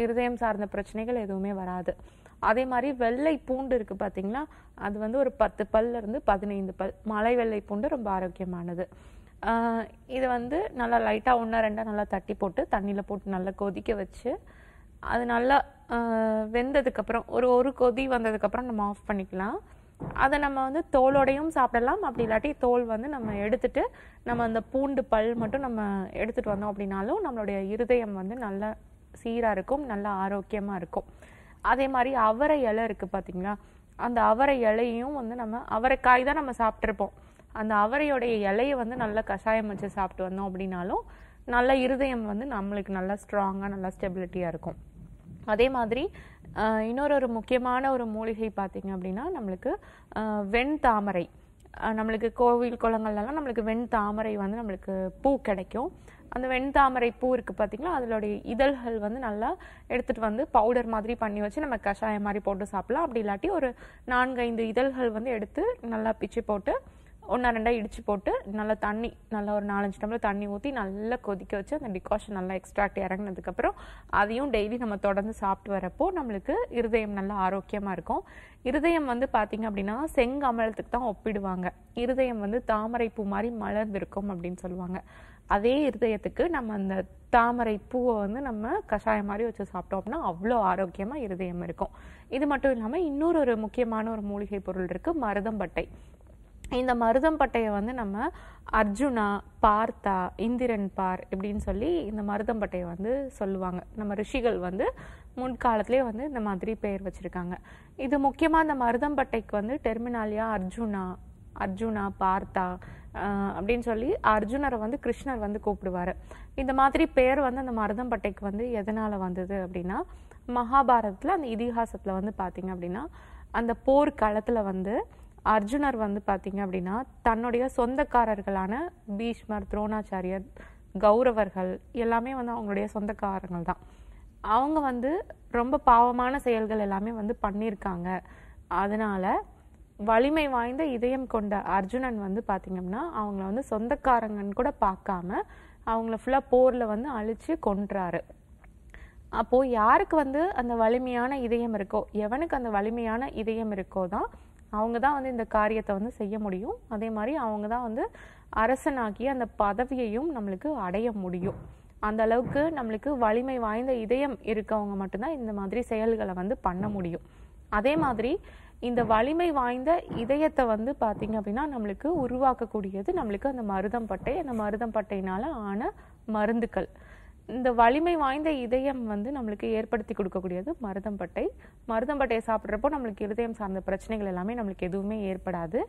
இருதயம் சார்ந்த பிரச்சனைகள் எதுவுமே வராது அதே மாதிரி வெள்ளை பூண்டு இருக்குது பார்த்தீங்களா அது வந்து ஒரு பத்து பல்லிருந்து பதினைந்து பல் மலை வெள்ளை பூண்டு ரொம்ப ஆரோக்கியமானது இது வந்து நல்லா லைட்டாக ஒன்றா ரெண்டாக நல்லா தட்டி போட்டு தண்ணியில் போட்டு நல்லா கொதிக்க வச்சு அது நல்லா வெந்ததுக்கப்புறம் ஒரு ஒரு கொதி வந்ததுக்கப்புறம் நம்ம ஆஃப் பண்ணிக்கலாம் அதை நம்ம வந்து தோலோடையும் சாப்பிடலாம் அப்படி இல்லாட்டி தோல் வந்து நம்ம எடுத்துட்டு நம்ம அந்த பூண்டு பல் மட்டும் நம்ம எடுத்துகிட்டு வந்தோம் அப்படின்னாலும் நம்மளுடைய இருதயம் வந்து நல்லா சீராக இருக்கும் நல்லா ஆரோக்கியமாக இருக்கும் அதே மாதிரி அவரை இலை இருக்குது பார்த்தீங்களா அந்த அவரை இலையும் வந்து நம்ம அவரைக்காய் தான் நம்ம சாப்பிட்ருப்போம் அந்த அவரையோடைய இலையை வந்து நல்லா கஷாயம் வச்சு சாப்பிட்டு வந்தோம் அப்படின்னாலும் நல்ல இருதயம் வந்து நம்மளுக்கு நல்லா ஸ்ட்ராங்காக நல்லா ஸ்டெபிலிட்டியாக இருக்கும் அதே மாதிரி இன்னொரு ஒரு முக்கியமான ஒரு மூலிகை பார்த்திங்க அப்படின்னா நம்மளுக்கு வெண் தாமரை நம்மளுக்கு கோவில் குளங்கள்லாம் நம்மளுக்கு வெண் தாமரை வந்து நம்மளுக்கு பூ கிடைக்கும் அந்த வெண்தாமரை பூ இருக்குது பார்த்திங்களா அதனுடைய இதழ்கள் வந்து நல்லா எடுத்துகிட்டு வந்து பவுடர் மாதிரி பண்ணி வச்சு நம்ம கஷாயம் மாதிரி போட்டு சாப்பிட்லாம் அப்படி இல்லாட்டி ஒரு நான்கைந்து இதழ்கள் வந்து எடுத்து நல்லா பிச்சு போட்டு ஒன்றா ரெண்டாக இடித்து போட்டு நல்லா தண்ணி நல்லா ஒரு நாலஞ்சு டம்ளர் தண்ணி ஊற்றி நல்லா கொதிக்க வச்சு அந்த டிகாஷன் நல்லா எக்ஸ்ட்ராக்ட் இறங்கினதுக்கப்புறம் அதையும் டெய்லி நம்ம தொடர்ந்து சாப்பிட்டு வரப்போ நம்மளுக்கு இருதயம் நல்லா ஆரோக்கியமாக இருக்கும் இருதயம் வந்து பார்த்திங்க அப்படின்னா செங்கமலத்துக்கு தான் ஒப்பிடுவாங்க இருதயம் வந்து தாமரை பூ மாதிரி மலர்ந்திருக்கும் அப்படின்னு சொல்லுவாங்க அதே இருதயத்துக்கு நம்ம அந்த தாமரை பூவை வந்து நம்ம கஷாயம் மாதிரி வச்சு சாப்பிட்டோம் அப்படின்னா அவ்வளோ ஆரோக்கியமாக இருதயம் இருக்கும் இது மட்டும் இல்லாமல் இன்னொரு ஒரு முக்கியமான ஒரு மூலிகை பொருள் இருக்குது மருதம்பட்டை இந்த மருதம் பட்டையை வந்து நம்ம அர்ஜுனா பார்த்தா இந்திரன் பார் இப்படின்னு சொல்லி இந்த மருதம் பட்டையை வந்து சொல்லுவாங்க நம்ம ரிஷிகள் வந்து முன்காலத்துலேயே வந்து இந்த மாதிரி பெயர் வச்சுருக்காங்க இது முக்கியமாக இந்த மருதம் பட்டைக்கு வந்து டெர்மினாலியா அர்ஜுனா அர்ஜுனா பார்த்தா அப்படின்னு சொல்லி அர்ஜுனரை வந்து கிருஷ்ணர் வந்து கூப்பிடுவார் இந்த மாதிரி பேர் வந்து அந்த மருதம்பட்டைக்கு வந்து எதனால் வந்தது அப்படின்னா மகாபாரதத்தில் அந்த இதிகாசத்தில் வந்து பார்த்தீங்க அப்படின்னா அந்த போர் களத்தில் வந்து அர்ஜுனர் வந்து பார்த்தீங்க அப்படின்னா தன்னுடைய சொந்தக்காரர்களான பீஷ்மர் துரோணாச்சாரியர் கௌரவர்கள் எல்லாமே வந்து அவங்களுடைய சொந்தக்காரங்கள் தான் அவங்க வந்து ரொம்ப பாவமான செயல்கள் எல்லாமே வந்து பண்ணியிருக்காங்க அதனால் வலிமை வாய்ந்த இதயம் கொண்ட அர்ஜுனன் வந்து பார்த்திங்கன்னா அவங்கள வந்து சொந்தக்காரங்கன்னு கூட பார்க்காம அவங்கள ஃபுல்லாக போரில் வந்து அழித்து கொன்றாரு அப்போது யாருக்கு வந்து அந்த வலிமையான இதயம் இருக்கோ எவனுக்கு அந்த வலிமையான இதயம் இருக்கோ தான் அவங்க தான் வந்து இந்த காரியத்தை வந்து செய்ய முடியும் அதே மாதிரி அவங்க தான் வந்து அரசனாகி அந்த பதவியையும் நம்மளுக்கு அடைய முடியும் அந்த அளவுக்கு நம்மளுக்கு வலிமை வாய்ந்த இதயம் இருக்கவங்க மட்டும்தான் இந்த மாதிரி செயல்களை வந்து பண்ண முடியும் அதே மாதிரி இந்த வலிமை வாய்ந்த இதயத்தை வந்து பார்த்தீங்க அப்படின்னா நம்மளுக்கு உருவாக்கக்கூடியது நம்மளுக்கு அந்த மருதம் பட்டை அந்த மருதம் பட்டையினால ஆன மருந்துக்கள் இந்த வலிமை வாய்ந்த இதயம் வந்து நம்மளுக்கு ஏற்படுத்தி கொடுக்கக்கூடியது மருதம்பட்டை மருதம்பட்டையை சாப்பிட்றப்போ நம்மளுக்கு இருதயம் சார்ந்த பிரச்சனைகள் எல்லாமே நம்மளுக்கு எதுவுமே ஏற்படாது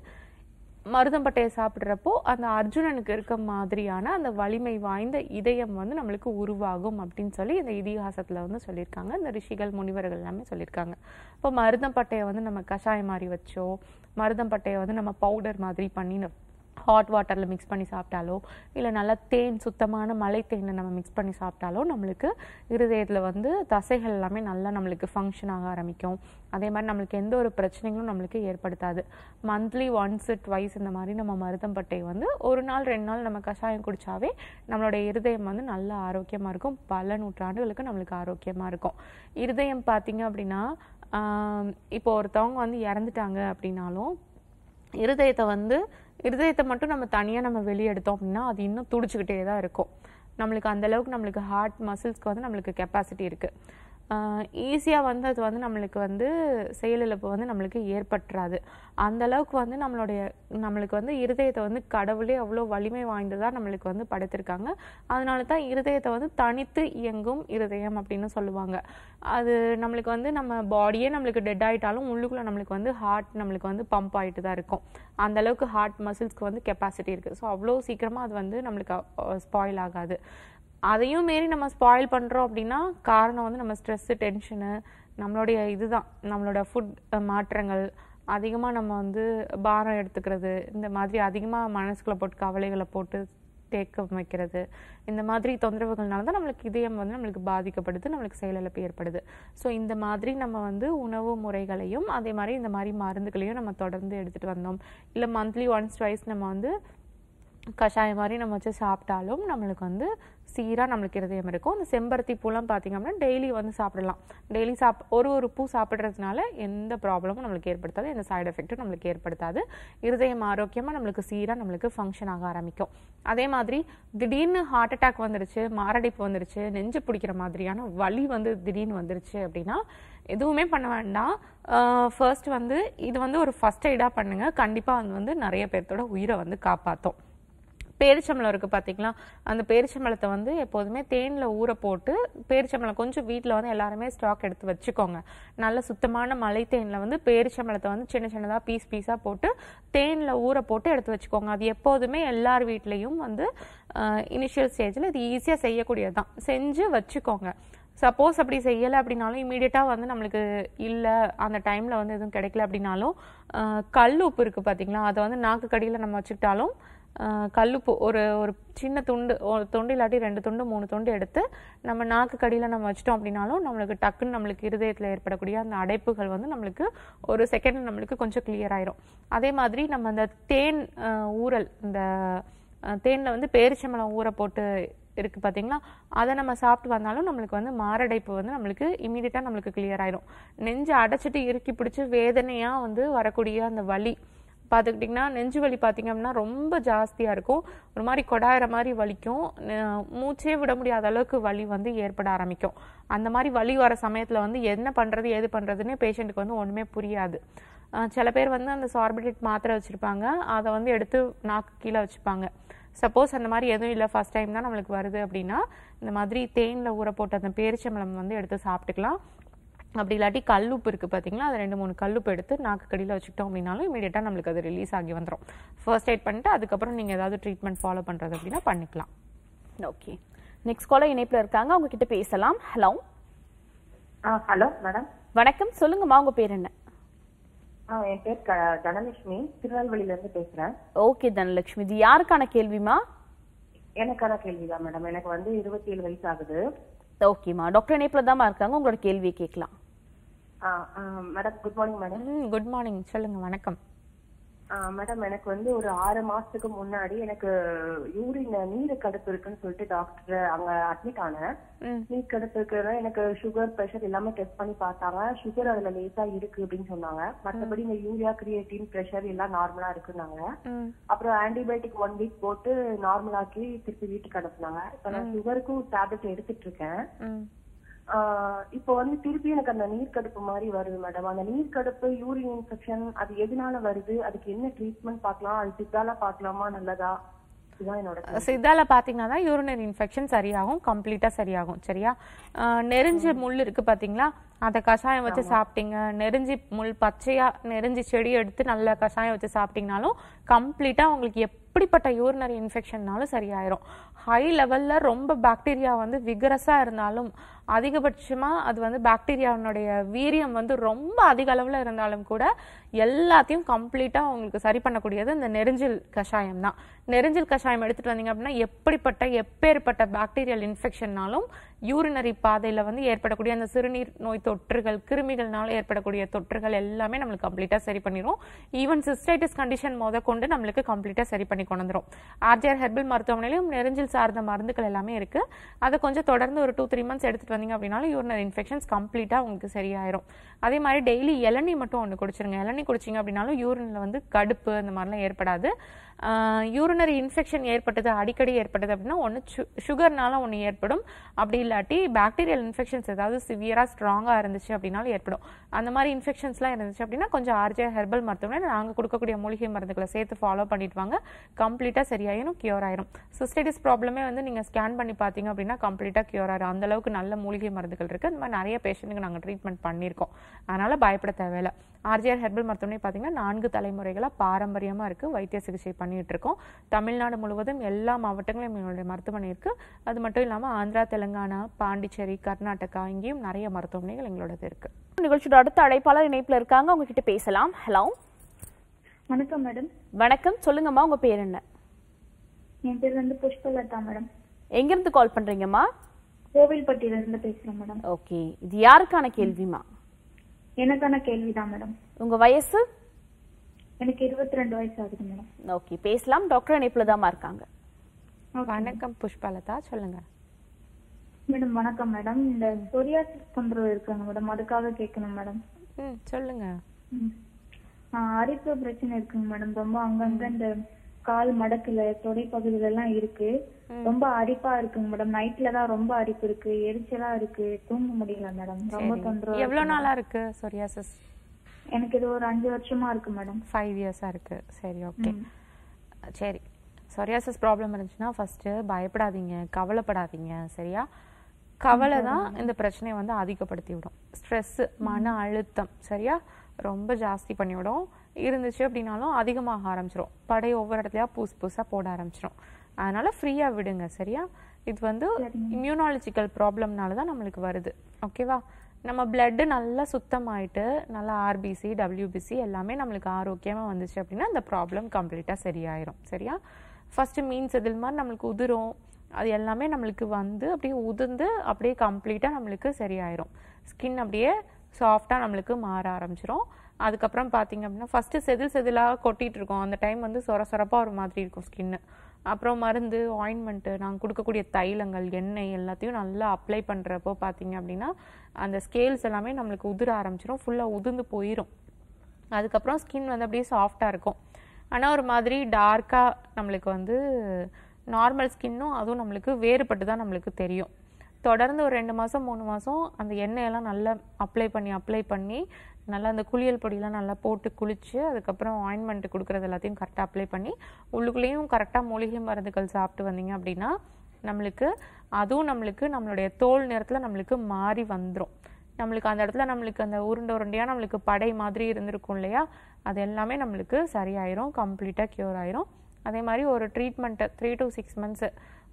மருதம்பட்டையை சாப்பிட்றப்போ அந்த அர்ஜுனனுக்கு இருக்க மாதிரியான அந்த வலிமை வாய்ந்த இதயம் வந்து நம்மளுக்கு உருவாகும் அப்படின்னு சொல்லி இந்த இதிகாசத்தில் வந்து சொல்லியிருக்காங்க இந்த ரிஷிகள் முனிவர்கள் எல்லாமே சொல்லியிருக்காங்க இப்போ மருதம்பட்டையை வந்து நம்ம கஷாயம் மாதிரி வச்சோ மருதம்பட்டையை வந்து நம்ம பவுடர் மாதிரி பண்ணி ஹாட் வாட்டரில் மிக்ஸ் பண்ணி சாப்பிட்டாலோ இல்லை நல்லா தேன் சுத்தமான மலை தேனை நம்ம மிக்ஸ் பண்ணி சாப்பிட்டாலோ நம்மளுக்கு இருதயத்தில் வந்து தசைகள் எல்லாமே நல்லா நம்மளுக்கு ஃபங்க்ஷன் ஆக ஆரம்பிக்கும் அதே மாதிரி நம்மளுக்கு எந்த ஒரு பிரச்சனைகளும் நம்மளுக்கு ஏற்படுத்தாது மந்த்லி ஒன்ஸ் ட்வைஸ் இந்த மாதிரி நம்ம மருதம்பட்டை வந்து ஒரு நாள் ரெண்டு நாள் நம்ம கஷாயம் குடித்தாவே நம்மளோட இருதயம் வந்து நல்ல ஆரோக்கியமாக இருக்கும் பல நூற்றாண்டுகளுக்கு நம்மளுக்கு ஆரோக்கியமாக இருக்கும் இருதயம் பார்த்திங்க அப்படின்னா இப்போ ஒருத்தவங்க வந்து இறந்துட்டாங்க அப்படின்னாலும் இருதயத்தை வந்து இருதயத்தை மட்டும் நம்ம தனியாக நம்ம வெளியே எடுத்தோம் அப்படின்னா அது இன்னும் துடிச்சிக்கிட்டே தான் இருக்கும் நம்மளுக்கு அந்தளவுக்கு நம்மளுக்கு ஹார்ட் மசில்ஸ்க்கு வந்து நம்மளுக்கு கெப்பாசிட்டி இருக்குது ஈஸியாக வந்து அது வந்து நம்மளுக்கு வந்து செயலிழப்பு வந்து நம்மளுக்கு ஏற்பட்டுறாது அந்தளவுக்கு வந்து நம்மளுடைய நம்மளுக்கு வந்து இருதயத்தை வந்து கடவுளே அவ்வளோ வலிமை வாய்ந்ததாக நம்மளுக்கு வந்து படைத்திருக்காங்க அதனால தான் இருதயத்தை வந்து தனித்து இயங்கும் இருதயம் அப்படின்னு சொல்லுவாங்க அது நம்மளுக்கு வந்து நம்ம பாடியே நம்மளுக்கு டெட் ஆகிட்டாலும் உள்ளுக்குள்ளே நம்மளுக்கு வந்து ஹார்ட் நம்மளுக்கு வந்து பம்ப் ஆகிட்டு தான் இருக்கும் அந்தளவுக்கு ஹார்ட் மசில்ஸ்க்கு வந்து கெப்பாசிட்டி இருக்குது ஸோ அவ்வளோ சீக்கிரமாக அது வந்து நம்மளுக்கு ஸ்பாயில் ஆகாது அதையும் மீறி நம்ம ஸ்பாயில் பண்ணுறோம் அப்படின்னா காரணம் வந்து நம்ம ஸ்ட்ரெஸ்ஸு டென்ஷனு நம்மளுடைய இதுதான் நம்மளோட ஃபுட் மாற்றங்கள் அதிகமாக நம்ம வந்து பாரம் எடுத்துக்கிறது இந்த மாதிரி அதிகமாக மனசுக்குள்ள போட்டு கவலைகளை போட்டு தேக்க வைக்கிறது இந்த மாதிரி தொந்தரவுகள்னால தான் நம்மளுக்கு இதயம் வந்து நம்மளுக்கு பாதிக்கப்படுது நம்மளுக்கு செயலிழப்பு ஏற்படுது ஸோ இந்த மாதிரி நம்ம வந்து உணவு முறைகளையும் அதே மாதிரி இந்த மாதிரி மருந்துகளையும் நம்ம தொடர்ந்து எடுத்துகிட்டு வந்தோம் இல்லை மந்த்லி ஒன்ஸ் ட்வைஸ் நம்ம வந்து கஷாயம் மாதிரி நம்ம வச்சு சாப்பிட்டாலும் நம்மளுக்கு வந்து சீராக நம்மளுக்கு இருதயம் இருக்கும் அந்த செம்பருத்தி பூலாம் பார்த்திங்க அப்படின்னா டெய்லி வந்து சாப்பிடலாம் டெய்லி சாப் ஒரு ஒரு பூ சாப்பிட்றதுனால எந்த ப்ராப்ளமும் நம்மளுக்கு ஏற்படுத்தாது எந்த சைடு எஃபெக்ட்டும் நம்மளுக்கு ஏற்படுத்தாது இருதயம் ஆரோக்கியமாக நம்மளுக்கு சீராக நம்மளுக்கு ஃபங்க்ஷன் ஆக ஆரம்பிக்கும் அதே மாதிரி திடீர்னு ஹார்ட் அட்டாக் வந்துருச்சு மாரடைப்பு வந்துருச்சு நெஞ்சு பிடிக்கிற மாதிரியான வலி வந்து திடீர்னு வந்துருச்சு அப்படின்னா எதுவுமே பண்ண வேண்டாம் ஃபர்ஸ்ட் வந்து இது வந்து ஒரு ஃபஸ்ட் எய்டாக பண்ணுங்கள் கண்டிப்பாக அது வந்து நிறைய பேர்த்தோட உயிரை வந்து காப்பாற்றும் பேரிச்சம்பளம் இருக்குது பார்த்தீங்களா அந்த பேரிச்சம்பளத்தை வந்து எப்போதுமே தேனில் ஊற போட்டு பேரிச்சம்பளம் கொஞ்சம் வீட்டில் வந்து எல்லாருமே ஸ்டாக் எடுத்து வச்சுக்கோங்க நல்ல சுத்தமான மலை தேனில் வந்து பேரிச்சம்பளத்தை வந்து சின்ன சின்னதாக பீஸ் பீஸாக போட்டு தேனில் ஊற போட்டு எடுத்து வச்சுக்கோங்க அது எப்போதுமே எல்லார் வீட்லேயும் வந்து இனிஷியல் ஸ்டேஜில் இது ஈஸியாக செய்யக்கூடியது தான் செஞ்சு வச்சுக்கோங்க சப்போஸ் அப்படி செய்யலை அப்படின்னாலும் இமீடியட்டாக வந்து நம்மளுக்கு இல்லை அந்த டைமில் வந்து எதுவும் கிடைக்கல அப்படின்னாலும் கல் உப்பு இருக்குது பார்த்தீங்களா அதை வந்து நாக்கு கடியில் நம்ம வச்சுக்கிட்டாலும் கல்லுப்பு ஒரு ஒரு சின்ன துண்டு ஒரு துண்டு இல்லாட்டி ரெண்டு துண்டு மூணு துண்டு எடுத்து நம்ம நாக்கு கடியில் நம்ம வச்சிட்டோம் அப்படின்னாலும் நம்மளுக்கு டக்குன்னு நம்மளுக்கு இருதயத்தில் ஏற்படக்கூடிய அந்த அடைப்புகள் வந்து நம்மளுக்கு ஒரு செகண்ட் நம்மளுக்கு கொஞ்சம் கிளியர் ஆயிரும் அதே மாதிரி நம்ம அந்த தேன் ஊறல் இந்த தேனில் வந்து பேரிச்சம்பளம் ஊற போட்டு இருக்குது பார்த்தீங்களா அதை நம்ம சாப்பிட்டு வந்தாலும் நம்மளுக்கு வந்து மாரடைப்பு வந்து நம்மளுக்கு இமீடியட்டாக நம்மளுக்கு கிளியர் ஆயிரும் நெஞ்சு அடைச்சிட்டு இறுக்கி பிடிச்சி வேதனையாக வந்து வரக்கூடிய அந்த வலி பார்த்துக்கிட்டிங்கன்னா நெஞ்சு வலி பார்த்திங்க அப்படின்னா ரொம்ப ஜாஸ்தியாக இருக்கும் ஒரு மாதிரி கொடாயிற மாதிரி வலிக்கும் மூச்சே விட முடியாத அளவுக்கு வலி வந்து ஏற்பட ஆரம்பிக்கும் அந்த மாதிரி வலி வர சமயத்தில் வந்து என்ன பண்ணுறது ஏது பண்ணுறதுன்னு பேஷண்ட்டுக்கு வந்து ஒன்றுமே புரியாது சில பேர் வந்து அந்த சார்பிடேட் மாத்திரை வச்சுருப்பாங்க அதை வந்து எடுத்து நாக்கு கீழே வச்சுப்பாங்க சப்போஸ் அந்த மாதிரி எதுவும் இல்லை ஃபஸ்ட் டைம் தான் நம்மளுக்கு வருது அப்படின்னா இந்த மாதிரி தேனில் ஊற போட்ட அந்த பேரிச்சம்பளம் வந்து எடுத்து சாப்பிட்டுக்கலாம் அப்படி இல்லாட்டி கல்லுப்பு இருக்குது பார்த்தீங்களா அதை ரெண்டு மூணு கல்லுப்பு எடுத்து நாக்கு கடியில் வச்சுக்கிட்டோம் அப்படின்னாலும் இமீடியட்டாக நம்மளுக்கு அது ரிலீஸ் ஆகி வந்துடும் ஃபர்ஸ்ட் எய்ட் பண்ணிட்டு அதுக்கப்புறம் நீங்கள் ஏதாவது ட்ரீட்மெண்ட் ஃபாலோ பண்ணுறது அப்படின்னா பண்ணிக்கலாம் ஓகே நெக்ஸ்ட் காலர் இணைப்பில் இருக்காங்க அவங்க கிட்ட பேசலாம் ஹலோ ஹலோ மேடம் வணக்கம் சொல்லுங்கம்மா உங்க பேர் என்ன என் பேர் தனலட்சுமி திருநெல்வேலியிலேருந்து பேசுகிறேன் ஓகே தனலட்சுமி இது யாருக்கான கேள்விமா எனக்கான கேள்விதான் மேடம் எனக்கு வந்து இருபத்தி ஏழு வயசு ஆகுது ஓகேம்மா டாக்டர் இணைப்பில் தான் இருக்காங்க உங்களோட கேள்வியை கேட்கலாம் madam good morning madam good morning சொல்லுங்க வணக்கம் மேடம் எனக்கு வந்து ஒரு ஆறு மாசத்துக்கு முன்னாடி எனக்கு யூரின் நீர் கடுப்பு இருக்குன்னு சொல்லிட்டு டாக்டர் அங்க அட்மிட் ஆனேன் நீர் கடுப்பு இருக்கிறத எனக்கு சுகர் ப்ரெஷர் எல்லாமே டெஸ்ட் பண்ணி பார்த்தாங்க சுகர் அதுல லேசா இருக்கு அப்படின்னு சொன்னாங்க மற்றபடி இந்த யூரியா கிரியேட்டின் ப்ரெஷர் எல்லாம் நார்மலா இருக்குன்னாங்க அப்புறம் ஆன்டிபயோட்டிக் ஒன் வீக் போட்டு நார்மலாக்கி திருப்பி வீட்டுக்கு அனுப்புனாங்க இப்ப நான் சுகருக்கும் டேப்லெட் எடுத்துட்டு இருக்கேன் இப்போ வந்து திருப்பி எனக்கு அந்த நீர்க்கடுப்பு மாதிரி வருது மேடம் அந்த நீர்க்கடுப்பு யூரின் இன்ஃபெக்ஷன் அது எதனால வருது அதுக்கு என்ன ட்ரீட்மெண்ட் பார்க்கலாம் அது சித்தால பார்க்கலாமா நல்லதா சித்தால பார்த்தீங்கன்னா தான் யூரினரி இன்ஃபெக்ஷன் சரியாகும் கம்ப்ளீட்டாக சரியாகும் சரியா நெருஞ்சி முள் இருக்கு பார்த்தீங்களா அதை கஷாயம் வச்சு சாப்பிட்டீங்க நெருஞ்சி முள் பச்சையாக நெருஞ்சி செடி எடுத்து நல்ல கஷாயம் வச்சு சாப்பிட்டீங்கனாலும் கம்ப்ளீட்டாக உங்களுக்கு எப்படிப்பட்ட யூரினரி இன்ஃபெக்ஷன்னாலும் சரியாயிரும் ஹை லெவலில் ரொம்ப பாக்டீரியா வந்து விகரஸா இருந்தாலும் அதிகபட்சமாக அது வந்து பாக்டீரியாவினுடைய வீரியம் வந்து ரொம்ப அதிக அளவில் இருந்தாலும் கூட எல்லாத்தையும் கம்ப்ளீட்டாக உங்களுக்கு சரி பண்ணக்கூடியது இந்த நெருஞ்சில் கஷாயம் தான் நெருஞ்சில் கஷாயம் எடுத்துகிட்டு வந்தீங்க அப்படின்னா எப்படிப்பட்ட எப்பேற்பட்ட பாக்டீரியல் இன்ஃபெக்ஷன்னாலும் யூரினரி பாதையில் வந்து ஏற்படக்கூடிய அந்த சிறுநீர் நோய் தொற்றுகள் கிருமிகள்னால ஏற்படக்கூடிய தொற்றுகள் எல்லாமே நம்மளுக்கு கம்ப்ளீட்டாக சரி பண்ணிடும் ஈவன் சிஸ்டைட்டிஸ் கண்டிஷன் முத கொண்டு நம்மளுக்கு கம்ப்ளீட்டாக சரி பண்ணி கொண்டு வந்துடும் ஆர்ஜிஆர் ஹெர்பல் மருத்துவமனையிலும் நெருஞ்சில் சார்ந்த மருந்துகள் எல்லாமே இருக்குது அதை கொஞ்சம் தொடர்ந்து ஒரு டூ த்ரீ மந்த்ஸ் எடுத்துகிட்டு எடுத்துகிட்டு வந்தீங்க அப்படின்னாலும் யூரினரி இன்ஃபெக்ஷன்ஸ் கம்ப்ளீட்டாக உங்களுக்கு சரியாயிரும் அதே மாதிரி டெய்லி இளநி மட்டும் ஒன்று குடிச்சிருங்க இளநி குடிச்சிங்க அப்படின்னாலும் யூரினில் வந்து கடுப்பு அந்த மாதிரிலாம் ஏற்படாது யூரினரி இன்ஃபெக்ஷன் ஏற்பட்டது அடிக்கடி ஏற்பட்டது அப்படின்னா ஒன்று சு சுகர்னால ஒன்று ஏற்படும் அப்படி இல்லாட்டி பாக்டீரியல் இன்ஃபெக்ஷன்ஸ் ஏதாவது சிவியராக ஸ்ட்ராங்காக இருந்துச்சு அப்படின்னாலும் ஏற்படும் அந்த மாதிரி இன்ஃபெக்ஷன்ஸ்லாம் இருந்துச்சு அப்படின்னா கொஞ்சம் ஆர்ஜே ஹெர்பல் மருத்துவமனை நாங்கள் கொடுக்கக்கூடிய மூலிகை மருந்துகளை சேர்த்து ஃபாலோ பண்ணிட்டு வாங்க கம்ப்ளீட்டாக சரியாயிடும் கியூர் ஆயிரும் சிஸ்டைட்டிஸ் ப்ராப்ளமே வந்து நீங்கள் ஸ்கேன் பண்ணி பார்த்தீங்க அப்படின்னா கம்ப்ளீட்டாக கியூர் ஆயிரும் அந்தளவுக்கு நல்ல மூலிகை மருந்துகள் இருக்குது அந்த மாதிரி நிறைய பேஷண்ட்டுக்கு நாங்கள் ட்ரீட்மெண்ட் பண்ணியிருக்கோம் அதனால் பயப்பட தேவையில்லை ஆர்ஜிஆர் ஹெர்பல் மருத்துவமனை பார்த்தீங்கன்னா நான்கு தலைமுறைகளாக பாரம்பரியமாக இருக்குது வைத்திய சிகிச்சை பண்ணி பண்ணிகிட்ருக்கோம் தமிழ்நாடு முழுவதும் எல்லா மாவட்டங்களும் எங்களுடைய மருத்துவமனை இருக்குது அது மட்டும் இல்லாமல் ஆந்திரா தெலுங்கானா பாண்டிச்சேரி கர்நாடகா இங்கேயும் நிறைய மருத்துவமனைகள் எங்களோடது இருக்குது நிகழ்ச்சியோட அடுத்த அழைப்பாளர் இணைப்பில் இருக்காங்க உங்ககிட்ட பேசலாம் ஹலோ வணக்கம் மேடம் வணக்கம் சொல்லுங்கம்மா உங்க பேர் என்ன என் பேர் வந்து புஷ்பலதா மேடம் இருந்து கால் பண்ணுறீங்கம்மா கோவில்பட்டியிலிருந்து பேசுகிறேன் மேடம் ஓகே இது யாருக்கான கேள்விமா எனக்கான கேள்விதான் மேடம் உங்க வயசு எனக்கு இருபத்தி ரெண்டு வயசு ஆகுது மேடம் ஓகே பேசலாம் டாக்டர் இணைப்புலதாமா இருக்காங்க வணக்கம் புஷ்பலதா சொல்லுங்க மேடம் வணக்கம் மேடம் இந்த சொரியாசிஸ் தொந்தரவு இருக்காங்க மேடம் அதுக்காக கேட்கணும் மேடம் ம் சொல்லுங்க அரிப்பு பிரச்சனை இருக்குங்க மேடம் ரொம்ப அங்கங்க இந்த கால் மடக்குல தொடை பகுதிகள் எல்லாம் இருக்கு ரொம்ப அரிப்பா இருக்குங்க மேடம் நைட்ல தான் ரொம்ப அரிப்பு இருக்கு எரிச்சலா இருக்கு தூங்க முடியல மேடம் ரொம்ப தொந்தரவு எவ்வளவு நாளா இருக்கு சொரியாசிஸ் எனக்கு இது ஒரு அஞ்சு வருஷமா இருக்கு மேடம் ஃபைவ் இயர்ஸா இருக்கு சரி ஓகே சரி சொரியாசஸ் ப்ராப்ளம் இருந்துச்சுன்னா ஃபர்ஸ்ட் பயப்படாதீங்க கவலைப்படாதீங்க சரியா கவலை தான் இந்த பிரச்சனையை வந்து அதிகப்படுத்தி விடும் ஸ்ட்ரெஸ்ஸு மன அழுத்தம் சரியா ரொம்ப ஜாஸ்தி பண்ணிவிடும் இருந்துச்சு அப்படின்னாலும் அதிகமாக ஆரம்பிச்சிடும் படை ஒவ்வொரு இடத்துலையா புதுசு புதுசாக போட ஆரம்பிச்சிடும் அதனால ஃப்ரீயாக விடுங்க சரியா இது வந்து இம்யூனாலஜிக்கல் ப்ராப்ளம்னால தான் நம்மளுக்கு வருது ஓகேவா நம்ம பிளட்டு நல்லா சுத்தமாயிட்டு நல்லா ஆர்பிசி டபிள்யூபிசி எல்லாமே நம்மளுக்கு ஆரோக்கியமாக வந்துச்சு அப்படின்னா அந்த ப்ராப்ளம் கம்ப்ளீட்டாக சரியாயிரும் சரியா ஃபஸ்ட்டு மீன்ஸ் இதில் மாதிரி நம்மளுக்கு உதிரும் அது எல்லாமே நம்மளுக்கு வந்து அப்படியே உதிர்ந்து அப்படியே கம்ப்ளீட்டாக நம்மளுக்கு சரியாயிரும் ஸ்கின் அப்படியே சாஃப்டாக நம்மளுக்கு மாற ஆரம்பிச்சிரும் அதுக்கப்புறம் பார்த்தீங்க அப்படின்னா ஃபஸ்ட்டு செதில் செதிலாக கொட்டிகிட்டு இருக்கோம் அந்த டைம் வந்து சொர சொரப்பாக ஒரு மாதிரி இருக்கும் ஸ்கின்னு அப்புறம் மருந்து ஆயின்மெண்ட்டு நாங்கள் கொடுக்கக்கூடிய தைலங்கள் எண்ணெய் எல்லாத்தையும் நல்லா அப்ளை பண்ணுறப்போ பார்த்தீங்க அப்படின்னா அந்த ஸ்கேல்ஸ் எல்லாமே நம்மளுக்கு உதிர ஆரம்பிச்சிடும் ஃபுல்லாக உதிர்ந்து போயிடும் அதுக்கப்புறம் ஸ்கின் வந்து அப்படியே சாஃப்டாக இருக்கும் ஆனால் ஒரு மாதிரி டார்க்காக நம்மளுக்கு வந்து நார்மல் ஸ்கின்னும் அதுவும் நம்மளுக்கு வேறுபட்டு தான் நம்மளுக்கு தெரியும் தொடர்ந்து ஒரு ரெண்டு மாதம் மூணு மாதம் அந்த எண்ணெயெல்லாம் நல்லா அப்ளை பண்ணி அப்ளை பண்ணி நல்லா அந்த குளியல் பொடியெலாம் நல்லா போட்டு குளித்து அதுக்கப்புறம் ஆயின்மெண்ட் கொடுக்குறது எல்லாத்தையும் கரெக்டாக அப்ளை பண்ணி உள்ளுக்குள்ளேயும் கரெக்டாக மூலிகை மருந்துகள் சாப்பிட்டு வந்தீங்க அப்படின்னா நம்மளுக்கு அதுவும் நம்மளுக்கு நம்மளுடைய தோல் நேரத்தில் நம்மளுக்கு மாறி வந்துடும் நம்மளுக்கு அந்த இடத்துல நம்மளுக்கு அந்த உருண்டை உருண்டையாக நம்மளுக்கு படை மாதிரி இருந்திருக்கும் இல்லையா அது எல்லாமே நம்மளுக்கு சரியாயிரும் கம்ப்ளீட்டாக க்யூர் ஆயிரும் அதே மாதிரி ஒரு treatment three to six months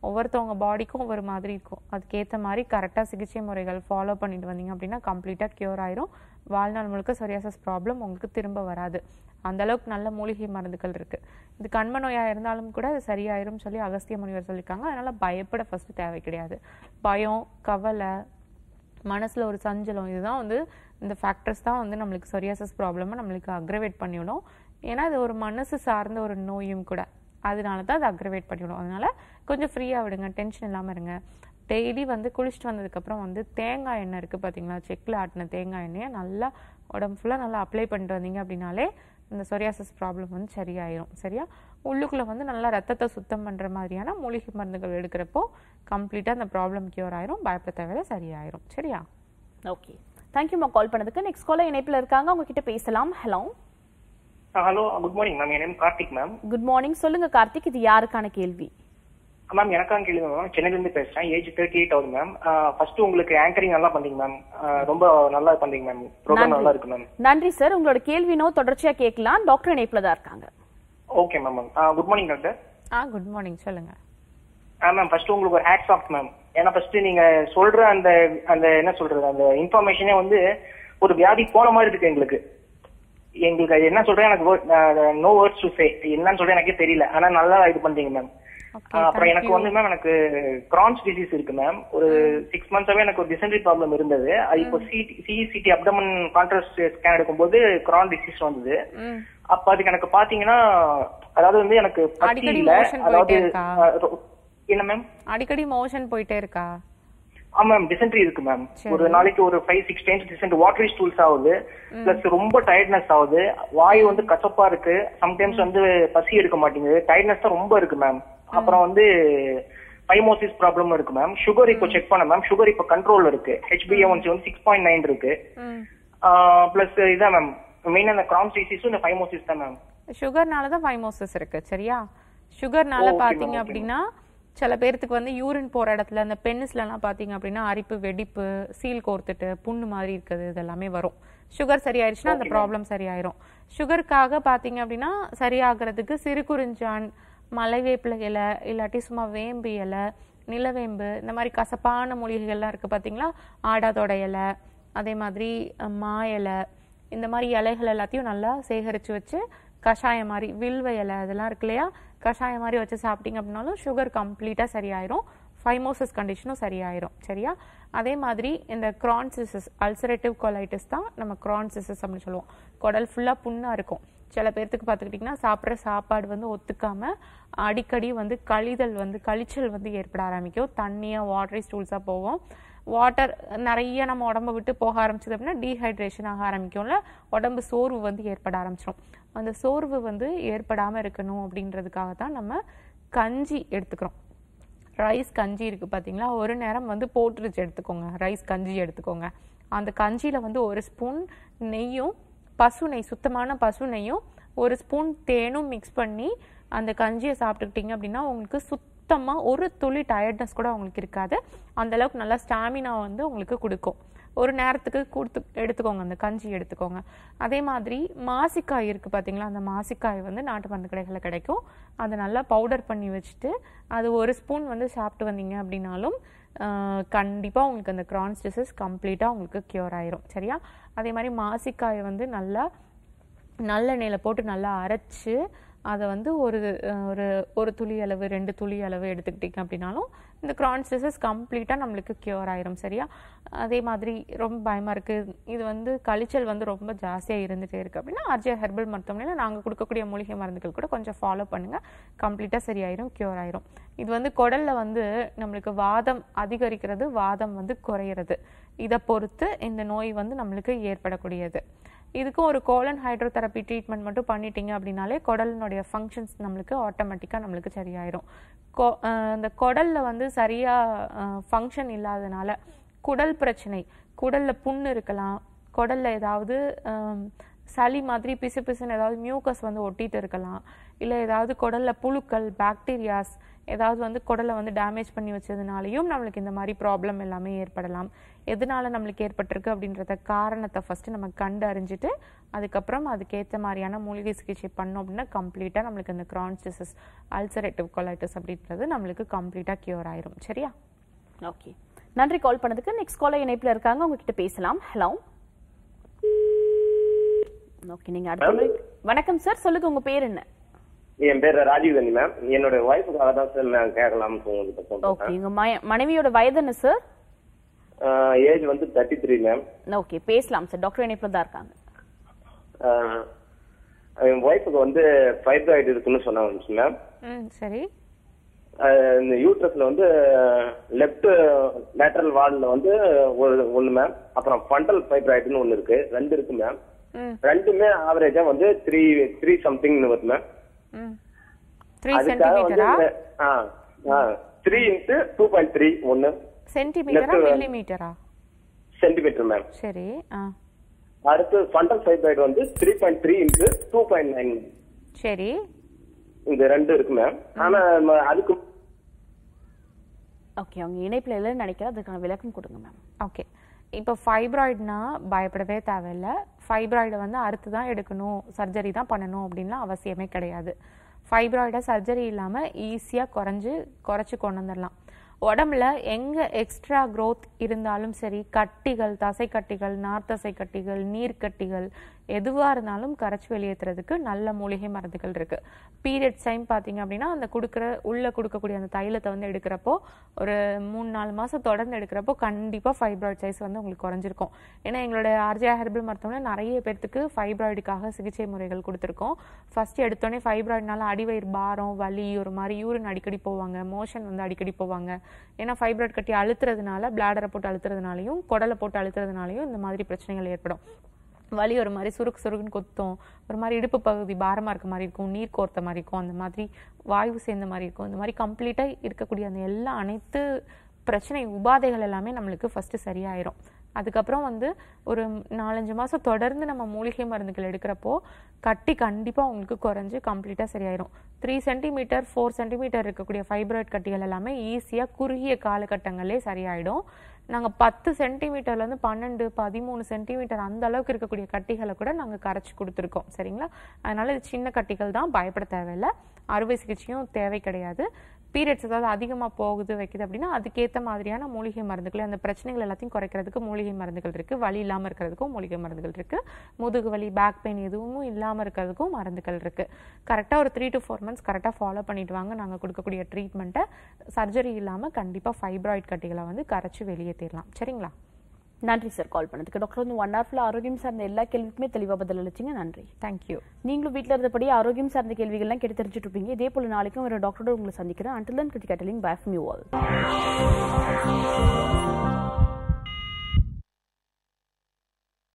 ஒவ்வொருத்தவங்க பாடிக்கும் ஒவ்வொரு மாதிரி இருக்கும் அதுக்கேற்ற மாதிரி கரெக்டாக சிகிச்சை முறைகள் ஃபாலோ பண்ணிட்டு வந்தீங்க அப்படின்னா கம்ப்ளீட்டாக க்யூர் ஆயிரும் வாழ்நாள் முழுக்க சரியாசஸ் ப்ராப்ளம் உங்களுக்கு திரும்ப வராது அந்தளவுக்கு நல்ல மூலிகை மருந்துகள் இருக்குது இது கண்ம நோயாக இருந்தாலும் கூட அது சரியாயிரும் சொல்லி அகஸ்திய முனிவர் சொல்லியிருக்காங்க அதனால் பயப்பட ஃபஸ்ட்டு தேவை கிடையாது பயம் கவலை மனசில் ஒரு சஞ்சலம் இதுதான் வந்து இந்த ஃபேக்டர்ஸ் தான் வந்து நம்மளுக்கு சொரியாசஸ் ப்ராப்ளமாக நம்மளுக்கு அக்ரவேட் பண்ணிவிடும் ஏன்னா அது ஒரு மனசு சார்ந்த ஒரு நோயும் கூட அதனால தான் அது அக்ரவேட் பண்ணிவிடும் அதனால் கொஞ்சம் ஃப்ரீயாக விடுங்க டென்ஷன் இல்லாமல் இருங்க டெய்லி வந்து குளிச்சுட்டு வந்ததுக்கப்புறம் வந்து தேங்காய் எண்ணெய் இருக்குது பார்த்தீங்களா செக்கில் ஆட்டின தேங்காய் எண்ணெயை நல்லா உடம்பு ஃபுல்லாக நல்லா அப்ளை பண்ணிட்டு வந்தீங்க அப்படின்னாலே இந்த சொரியாசஸ் ப்ராப்ளம் வந்து சரியாயிரும் சரியா உள்ளுக்குள்ளே வந்து நல்லா ரத்தத்தை சுத்தம் பண்ணுற மாதிரியான மூலிகை மருந்துகள் எடுக்கிறப்போ கம்ப்ளீட்டாக அந்த ப்ராப்ளம் கியூர் ஆயிரும் பயப்பட தேவையில்ல சரியாயிரும் சரியா ஓகே தேங்க்யூமா கால் பண்ணதுக்கு நெக்ஸ்ட் கால இணைப்பில் இருக்காங்க உங்ககிட்ட பேசலாம் hello hello good morning ma'am என் கார்த்திக் மேம் குட் மார்னிங் சொல்லுங்க கார்த்திக் இது யாருக்கான கேள்வி மேம் எனக்கான கேள்வி மேம் சென்னையிலேருந்து பேசுறேன் ஏஜ் தேர்ட்டி எயிட் ஆகுது மேம் ஃபர்ஸ்ட் உங்களுக்கு ஆங்கரிங் நல்லா பண்றீங்க மேம் ரொம்ப நல்லா பண்றீங்க மேம் ப்ரோக்ராம் நல்லா இருக்கு மேம் நன்றி சார் உங்களோட கேள்வினோ தொடர்ச்சியா கேட்கலாம் டாக்டர் இணைப்புல தான் இருக்காங்க okay ma'am good morning doctor ah good morning சொல்லுங்க ஆ மேம் ஃபர்ஸ்ட் உங்களுக்கு ஒரு ஹேட்ஸ் ஆஃப் மேம் ஏன்னா ஃபர்ஸ்ட் நீங்க சொல்ற அந்த அந்த என்ன சொல்றது அந்த இன்ஃபர்மேஷனே வந்து ஒரு வியாதி போன மாதிரி இருக்கு எங்களுக்கு எங்களுக்கு என்ன சொல்றேன் எனக்கு நோ வேர்ட்ஸ் டு சே என்னன்னு சொல்றேன் எனக்கே தெரியல ஆனா நல்லா இது பண்றீங்க மேம் அப்புறம் எனக்கு வந்து மேம் எனக்கு கிரான்ஸ் டிசீஸ் இருக்கு மேம் ஒரு சிக்ஸ் மந்த்ஸாவே எனக்கு ஒரு டிசென்ட்ரி ப்ராப்ளம் இருந்தது அது இப்போ சிஇசிடி அப்டமன் கான்ட்ராஸ்ட் ஸ்கேன் எடுக்கும்போது கிரான் டிசீஸ் வந்தது அப்ப அதுக்கு எனக்கு பாத்தீங்கன்னா அதாவது வந்து எனக்கு பத்தி இல்ல அதாவது என்ன மேம் அடிக்கடி மோஷன் போயிட்டே இருக்கா ஆமா மேம் டிசென்ட்ரி இருக்கு மேம் ஒரு நாளைக்கு ஒரு five six times decent watery stools ஆகுது பிளஸ் ரொம்ப டயர்ட்னஸ் ஆகுது வாய் வந்து கசப்பா இருக்கு சம்டைம்ஸ் வந்து பசி எடுக்க மாட்டேங்குது டயர்ட்னஸ் தான் ரொம்ப இருக்கு மேம் அப்புறம் வந்து பைமோசிஸ் ப்ராப்ளம் இருக்கு மேம் சுகர் இப்போ செக் பண்ண மேம் சுகர் இப்போ கண்ட்ரோல் இருக்கு ஹெச்பி வந்து சிக்ஸ் பாயிண்ட் நைன் இருக்கு பிளஸ் இதான் மேம் மெயினா இந்த கிராம்ஸ் டிசீஸும் இந்த பைமோசிஸ் தான் மேம் சுகர்னால தான் ஃபைமோசிஸ் இருக்கு சரியா சுகர்னால பாத்தீங்க அப்படின்னா சில பேர்த்துக்கு வந்து யூரின் போகிற இடத்துல அந்த எல்லாம் பார்த்தீங்க அப்படின்னா அரிப்பு வெடிப்பு சீல் கோர்த்துட்டு புண்ணு மாதிரி இருக்குது இதெல்லாமே வரும் சுகர் சரியாயிருச்சுன்னா அந்த ப்ராப்ளம் சரியாயிரும் சுகருக்காக பார்த்தீங்க அப்படின்னா சரியாகிறதுக்கு குறிஞ்சான் மலை வேப்பில இலை இல்லாட்டி சும்மா வேம்பு இலை நிலவேம்பு இந்த மாதிரி கசப்பான மூலிகைகள்லாம் இருக்குது பார்த்தீங்களா ஆடாதோட இலை அதே மாதிரி மா இலை இந்த மாதிரி இலைகள் எல்லாத்தையும் நல்லா சேகரித்து வச்சு கஷாயம் மாதிரி வில்வ இலை அதெல்லாம் இருக்கு இல்லையா கஷாயம் மாதிரி வச்சு சாப்பிட்டீங்க அப்படின்னாலும் சுகர் கம்ப்ளீட்டாக சரியாயிரும் ஃபைமோசிஸ் கண்டிஷனும் சரியாயிரும் சரியா அதே மாதிரி இந்த க்ரான்சிசஸ் அல்சரேட்டிவ் கொலைட்டிஸ் தான் நம்ம கிரான்சிசஸ் அப்படின்னு சொல்லுவோம் குடல் ஃபுல்லாக புண்ணாக இருக்கும் சில பேர்த்துக்கு பார்த்துக்கிட்டிங்கன்னா சாப்பிட்ற சாப்பாடு வந்து ஒத்துக்காமல் அடிக்கடி வந்து கழிதல் வந்து கழிச்சல் வந்து ஏற்பட ஆரம்பிக்கும் தண்ணியாக வாட்டரி ஸ்டூல்ஸாக போவோம் வாட்டர் நிறைய நம்ம உடம்பை விட்டு போக ஆரம்பிச்சது அப்படின்னா டீஹைட்ரேஷன் ஆக ஆரம்பிக்கும்ல உடம்பு சோர்வு வந்து ஏற்பட ஆரம்பிச்சிடும் அந்த சோர்வு வந்து ஏற்படாமல் இருக்கணும் அப்படின்றதுக்காக தான் நம்ம கஞ்சி எடுத்துக்கிறோம் ரைஸ் கஞ்சி இருக்குது பார்த்தீங்களா ஒரு நேரம் வந்து போட்டுருச்சு எடுத்துக்கோங்க ரைஸ் கஞ்சி எடுத்துக்கோங்க அந்த கஞ்சியில் வந்து ஒரு ஸ்பூன் நெய்யும் பசுனை சுத்தமான பசுனையும் ஒரு ஸ்பூன் தேனும் மிக்ஸ் பண்ணி அந்த கஞ்சியை சாப்பிட்டுக்கிட்டிங்க அப்படின்னா உங்களுக்கு சுத்தமாக ஒரு துளி டயர்ட்னஸ் கூட உங்களுக்கு இருக்காது அந்தளவுக்கு நல்லா ஸ்டாமினா வந்து உங்களுக்கு கொடுக்கும் ஒரு நேரத்துக்கு கொடுத்து எடுத்துக்கோங்க அந்த கஞ்சி எடுத்துக்கோங்க அதே மாதிரி மாசிக்காய் இருக்குது பார்த்தீங்களா அந்த மாசிக்காய் வந்து நாட்டு மருந்து கடைகளில் கிடைக்கும் அதை நல்லா பவுடர் பண்ணி வச்சுட்டு அது ஒரு ஸ்பூன் வந்து சாப்பிட்டு வந்தீங்க அப்படின்னாலும் கண்டிப்பாக உங்களுக்கு அந்த க்ரான்ஸ் டிசஸ் கம்ப்ளீட்டாக உங்களுக்கு க்யூர் ஆயிரும் சரியா அதே மாதிரி மாசிக்காயை வந்து நல்லா நல்லெண்ணெயில் போட்டு நல்லா அரைச்சி அதை வந்து ஒரு ஒரு ஒரு துளி அளவு ரெண்டு துளி அளவு எடுத்துக்கிட்டிங்க அப்படின்னாலும் இந்த க்ரான் கம்ப்ளீட்டாக நம்மளுக்கு க்யூர் ஆயிரும் சரியா அதே மாதிரி ரொம்ப பயமாக இருக்குது இது வந்து கழிச்சல் வந்து ரொம்ப ஜாஸ்தியாக இருந்துகிட்டே இருக்குது அப்படின்னா ஆர்ஜே ஹெர்பல் மருத்துவமனையில் நாங்கள் கொடுக்கக்கூடிய மூலிகை மருந்துகள் கூட கொஞ்சம் ஃபாலோ பண்ணுங்கள் கம்ப்ளீட்டாக சரியாயிரும் க்யூர் ஆயிரும் இது வந்து குடலில் வந்து நம்மளுக்கு வாதம் அதிகரிக்கிறது வாதம் வந்து குறையிறது இதை பொறுத்து இந்த நோய் வந்து நம்மளுக்கு ஏற்படக்கூடியது இதுக்கும் ஒரு கோலன் ஹைட்ரோதெரப்பி ட்ரீட்மெண்ட் மட்டும் பண்ணிட்டீங்க அப்படின்னாலே குடலினுடைய ஃபங்க்ஷன்ஸ் நம்மளுக்கு ஆட்டோமேட்டிக்காக நம்மளுக்கு சரியாயிடும் கொ அந்த குடலில் வந்து சரியாக ஃபங்க்ஷன் இல்லாதனால குடல் பிரச்சனை குடலில் புண்ணு இருக்கலாம் குடலில் ஏதாவது சளி மாதிரி பிசு பிசுன்னு ஏதாவது மியூக்கஸ் வந்து ஒட்டிகிட்டு இருக்கலாம் இல்லை ஏதாவது குடலில் புழுக்கள் பாக்டீரியாஸ் ஏதாவது வந்து குடலை வந்து டேமேஜ் பண்ணி வச்சதுனாலையும் நம்மளுக்கு இந்த மாதிரி ப்ராப்ளம் எல்லாமே ஏற்படலாம் எதனால நம்மளுக்கு ஏற்பட்டிருக்கு அப்படின்றத காரணத்தை ஃபஸ்ட்டு நம்ம கண்டு அறிஞ்சிட்டு அதுக்கப்புறம் அதுக்கேற்ற மாதிரியான மூலிகை சிகிச்சை பண்ணோம் அப்படின்னா கம்ப்ளீட்டாக நம்மளுக்கு இந்த கிரான்சிசஸ் அல்சரேட்டிவ் கொலைட்டிஸ் அப்படின்றது நம்மளுக்கு கம்ப்ளீட்டாக கியூர் ஆயிரும் சரியா ஓகே நன்றி கால் பண்ணதுக்கு நெக்ஸ்ட் கால இணைப்பில் இருக்காங்க உங்ககிட்ட பேசலாம் ஹலோ ஓகே நீங்க அடுத்த வணக்கம் சார் சொல்லுங்க உங்க பேர் என்ன என் பேர் ராஜீவ் காந்தி மேம் என்னோட தான் சார் நான் கேட்கலாம்னு உங்களுக்கு ஓகே உங்க மனைவியோட வயது என்ன சார் ஏஜ் வந்து தேர்ட்டி த்ரீ மேம் ஓகே பேசலாம் சார் டாக்டர் இணைப்பில் தான் இருக்காங்க என் ஒய்ஃபுக்கு வந்து ஃபைப்ராய்டு இருக்குன்னு சொன்னாங்க மேம் சரி இந்த யூட்ரஸ்ல வந்து லெப்ட் லேட்டரல் வால்ல வந்து ஒரு ஒன்று மேம் அப்புறம் ஃபண்டல் ஃபைப்ராய்டுன்னு ஒன்று இருக்கு ரெண்டு இருக்கு மேம் ரெண்டுமே ஆவரேஜா வந்து த்ரீ த்ரீ சம்திங் வருது மேம் அதுக்காக வந்து three into two point three ஒன்று சென்டிமீட்டரா மில்லிமீட்டரா சென்டிமீட்டர் மேம் சரி அடுத்து ஃபண்டல் ஃபைப்ராய்டு வந்து three point three into two point nine சரி இந்த ரெண்டு இருக்கு மேம் ஆனா அதுக்கு ஓகே அவங்க இணைப்பில் இல்லைன்னு நினைக்கிறேன் அதுக்கான விளக்கம் கொடுங்க மேம் ஓகே இப்போ ஃபைப்ராய்டுனா பயப்படவே தேவையில்ல ஃபைப்ராய்டை வந்து அறுத்து தான் எடுக்கணும் சர்ஜரி தான் பண்ணணும் அப்படின்லாம் அவசியமே கிடையாது ஃபைப்ராய்டை சர்ஜரி இல்லாமல் ஈஸியாக குறைஞ்சு குறைச்சி கொண்டு வந்துடலாம் உடம்புல எங்கே எக்ஸ்ட்ரா க்ரோத் இருந்தாலும் சரி கட்டிகள் தசைக்கட்டிகள் நார்த்தசை கட்டிகள் நீர்க்கட்டிகள் எதுவாக இருந்தாலும் கரைச்சி வெளியேற்றுறதுக்கு நல்ல மூலிகை மருந்துகள் இருக்குது பீரியட் டைம் பார்த்தீங்க அப்படின்னா அந்த கொடுக்குற உள்ளே கொடுக்கக்கூடிய அந்த தைலத்தை வந்து எடுக்கிறப்போ ஒரு மூணு நாலு மாதம் தொடர்ந்து எடுக்கிறப்போ கண்டிப்பாக ஃபைப்ராய்ட் சைஸ் வந்து உங்களுக்கு குறைஞ்சிருக்கும் ஏன்னா எங்களோட ஆர்ஜியா ஹெர்பல் மருத்துவமனை நிறைய பேர்த்துக்கு ஃபைப்ராய்டுக்காக சிகிச்சை முறைகள் கொடுத்துருக்கோம் ஃபஸ்ட் எடுத்தோடனே ஃபைப்ராய்டுனால அடிவயிறு பாரம் வலி ஒரு மாதிரி யூரின் அடிக்கடி போவாங்க மோஷன் வந்து அடிக்கடி போவாங்க ஏன்னா ஃபைப்ராய்டு கட்டி அழுத்துறதுனால பிளாடரை போட்டு அழுத்துறதுனாலையும் குடலை போட்டு அழுத்துறதுனாலையும் இந்த மாதிரி பிரச்சனைகள் ஏற்படும் வலி ஒரு மாதிரி சுருக்கு சுருக்குன்னு கொத்தும் ஒரு மாதிரி இடுப்பு பகுதி பாரமாக இருக்க மாதிரி இருக்கும் நீர் கோர்த்த மாதிரி இருக்கும் அந்த மாதிரி வாயு சேர்ந்த மாதிரி இருக்கும் இந்த மாதிரி கம்ப்ளீட்டாக இருக்கக்கூடிய அந்த எல்லா அனைத்து பிரச்சனை உபாதைகள் எல்லாமே நம்மளுக்கு ஃபஸ்ட்டு சரியாயிரும் அதுக்கப்புறம் வந்து ஒரு நாலஞ்சு மாதம் தொடர்ந்து நம்ம மூலிகை மருந்துகள் எடுக்கிறப்போ கட்டி கண்டிப்பாக உங்களுக்கு குறைஞ்சி கம்ப்ளீட்டாக சரியாயிரும் த்ரீ சென்டிமீட்டர் ஃபோர் சென்டிமீட்டர் இருக்கக்கூடிய ஃபைப்ராய்ட் கட்டிகள் எல்லாமே ஈஸியாக குறுகிய காலகட்டங்களே சரியாயிடும் நாங்கள் பத்து சென்டிமீட்டர்லேருந்து பன்னெண்டு பதிமூணு சென்டிமீட்டர் அந்த அளவுக்கு இருக்கக்கூடிய கட்டிகளை கூட நாங்கள் கரைச்சி கொடுத்துருக்கோம் சரிங்களா அதனால் இது சின்ன கட்டிகள் தான் பயப்பட தேவையில்லை அறுவை சிகிச்சையும் தேவை கிடையாது பீரியட்ஸ் ஏதாவது அதிகமாக போகுது வைக்குது அப்படின்னா அதுக்கேற்ற மாதிரியான மூலிகை மருந்துகள் அந்த பிரச்சனைகள் எல்லாத்தையும் குறைக்கிறதுக்கு மூலிகை மருந்துகள் இருக்குது வலி இல்லாமல் இருக்கிறதுக்கும் மூலிகை மருந்துகள் இருக்குது முதுகு வலி பேக் பெயின் எதுவும் இல்லாமல் இருக்கிறதுக்கும் மருந்துகள் இருக்குது கரெக்டாக ஒரு த்ரீ டு ஃபோர் மந்த்ஸ் கரெக்டாக ஃபாலோ பண்ணிட்டு வாங்க நாங்கள் கொடுக்கக்கூடிய ட்ரீட்மெண்ட்டை சர்ஜரி இல்லாமல் கண்டிப்பாக ஃபைப்ராய்ட் கட்டிகளை வந்து கரைச்சி வெளியேற்றிடலாம் சரிங்களா நன்றி சார் கால் பண்ணதுக்கு டாக்டர் வந்து ஒன் ஹவர்ல ஆரோக்கியம் சார்ந்த எல்லா கேள்விக்குமே தெளிவாக பதில் அளிச்சிங்க நன்றி தேங்க்யூ நீங்களும் வீட்டில் இருந்தபடி ஆரோக்கியம் சார்ந்த கேள்விகள்லாம் கேட்டு தெரிஞ்சுட்டு இருப்பீங்க இதே போல நாளைக்கும் ஒரு டாக்டரோட உங்களை சந்திக்கிறேன் until then Krithika telling bye you all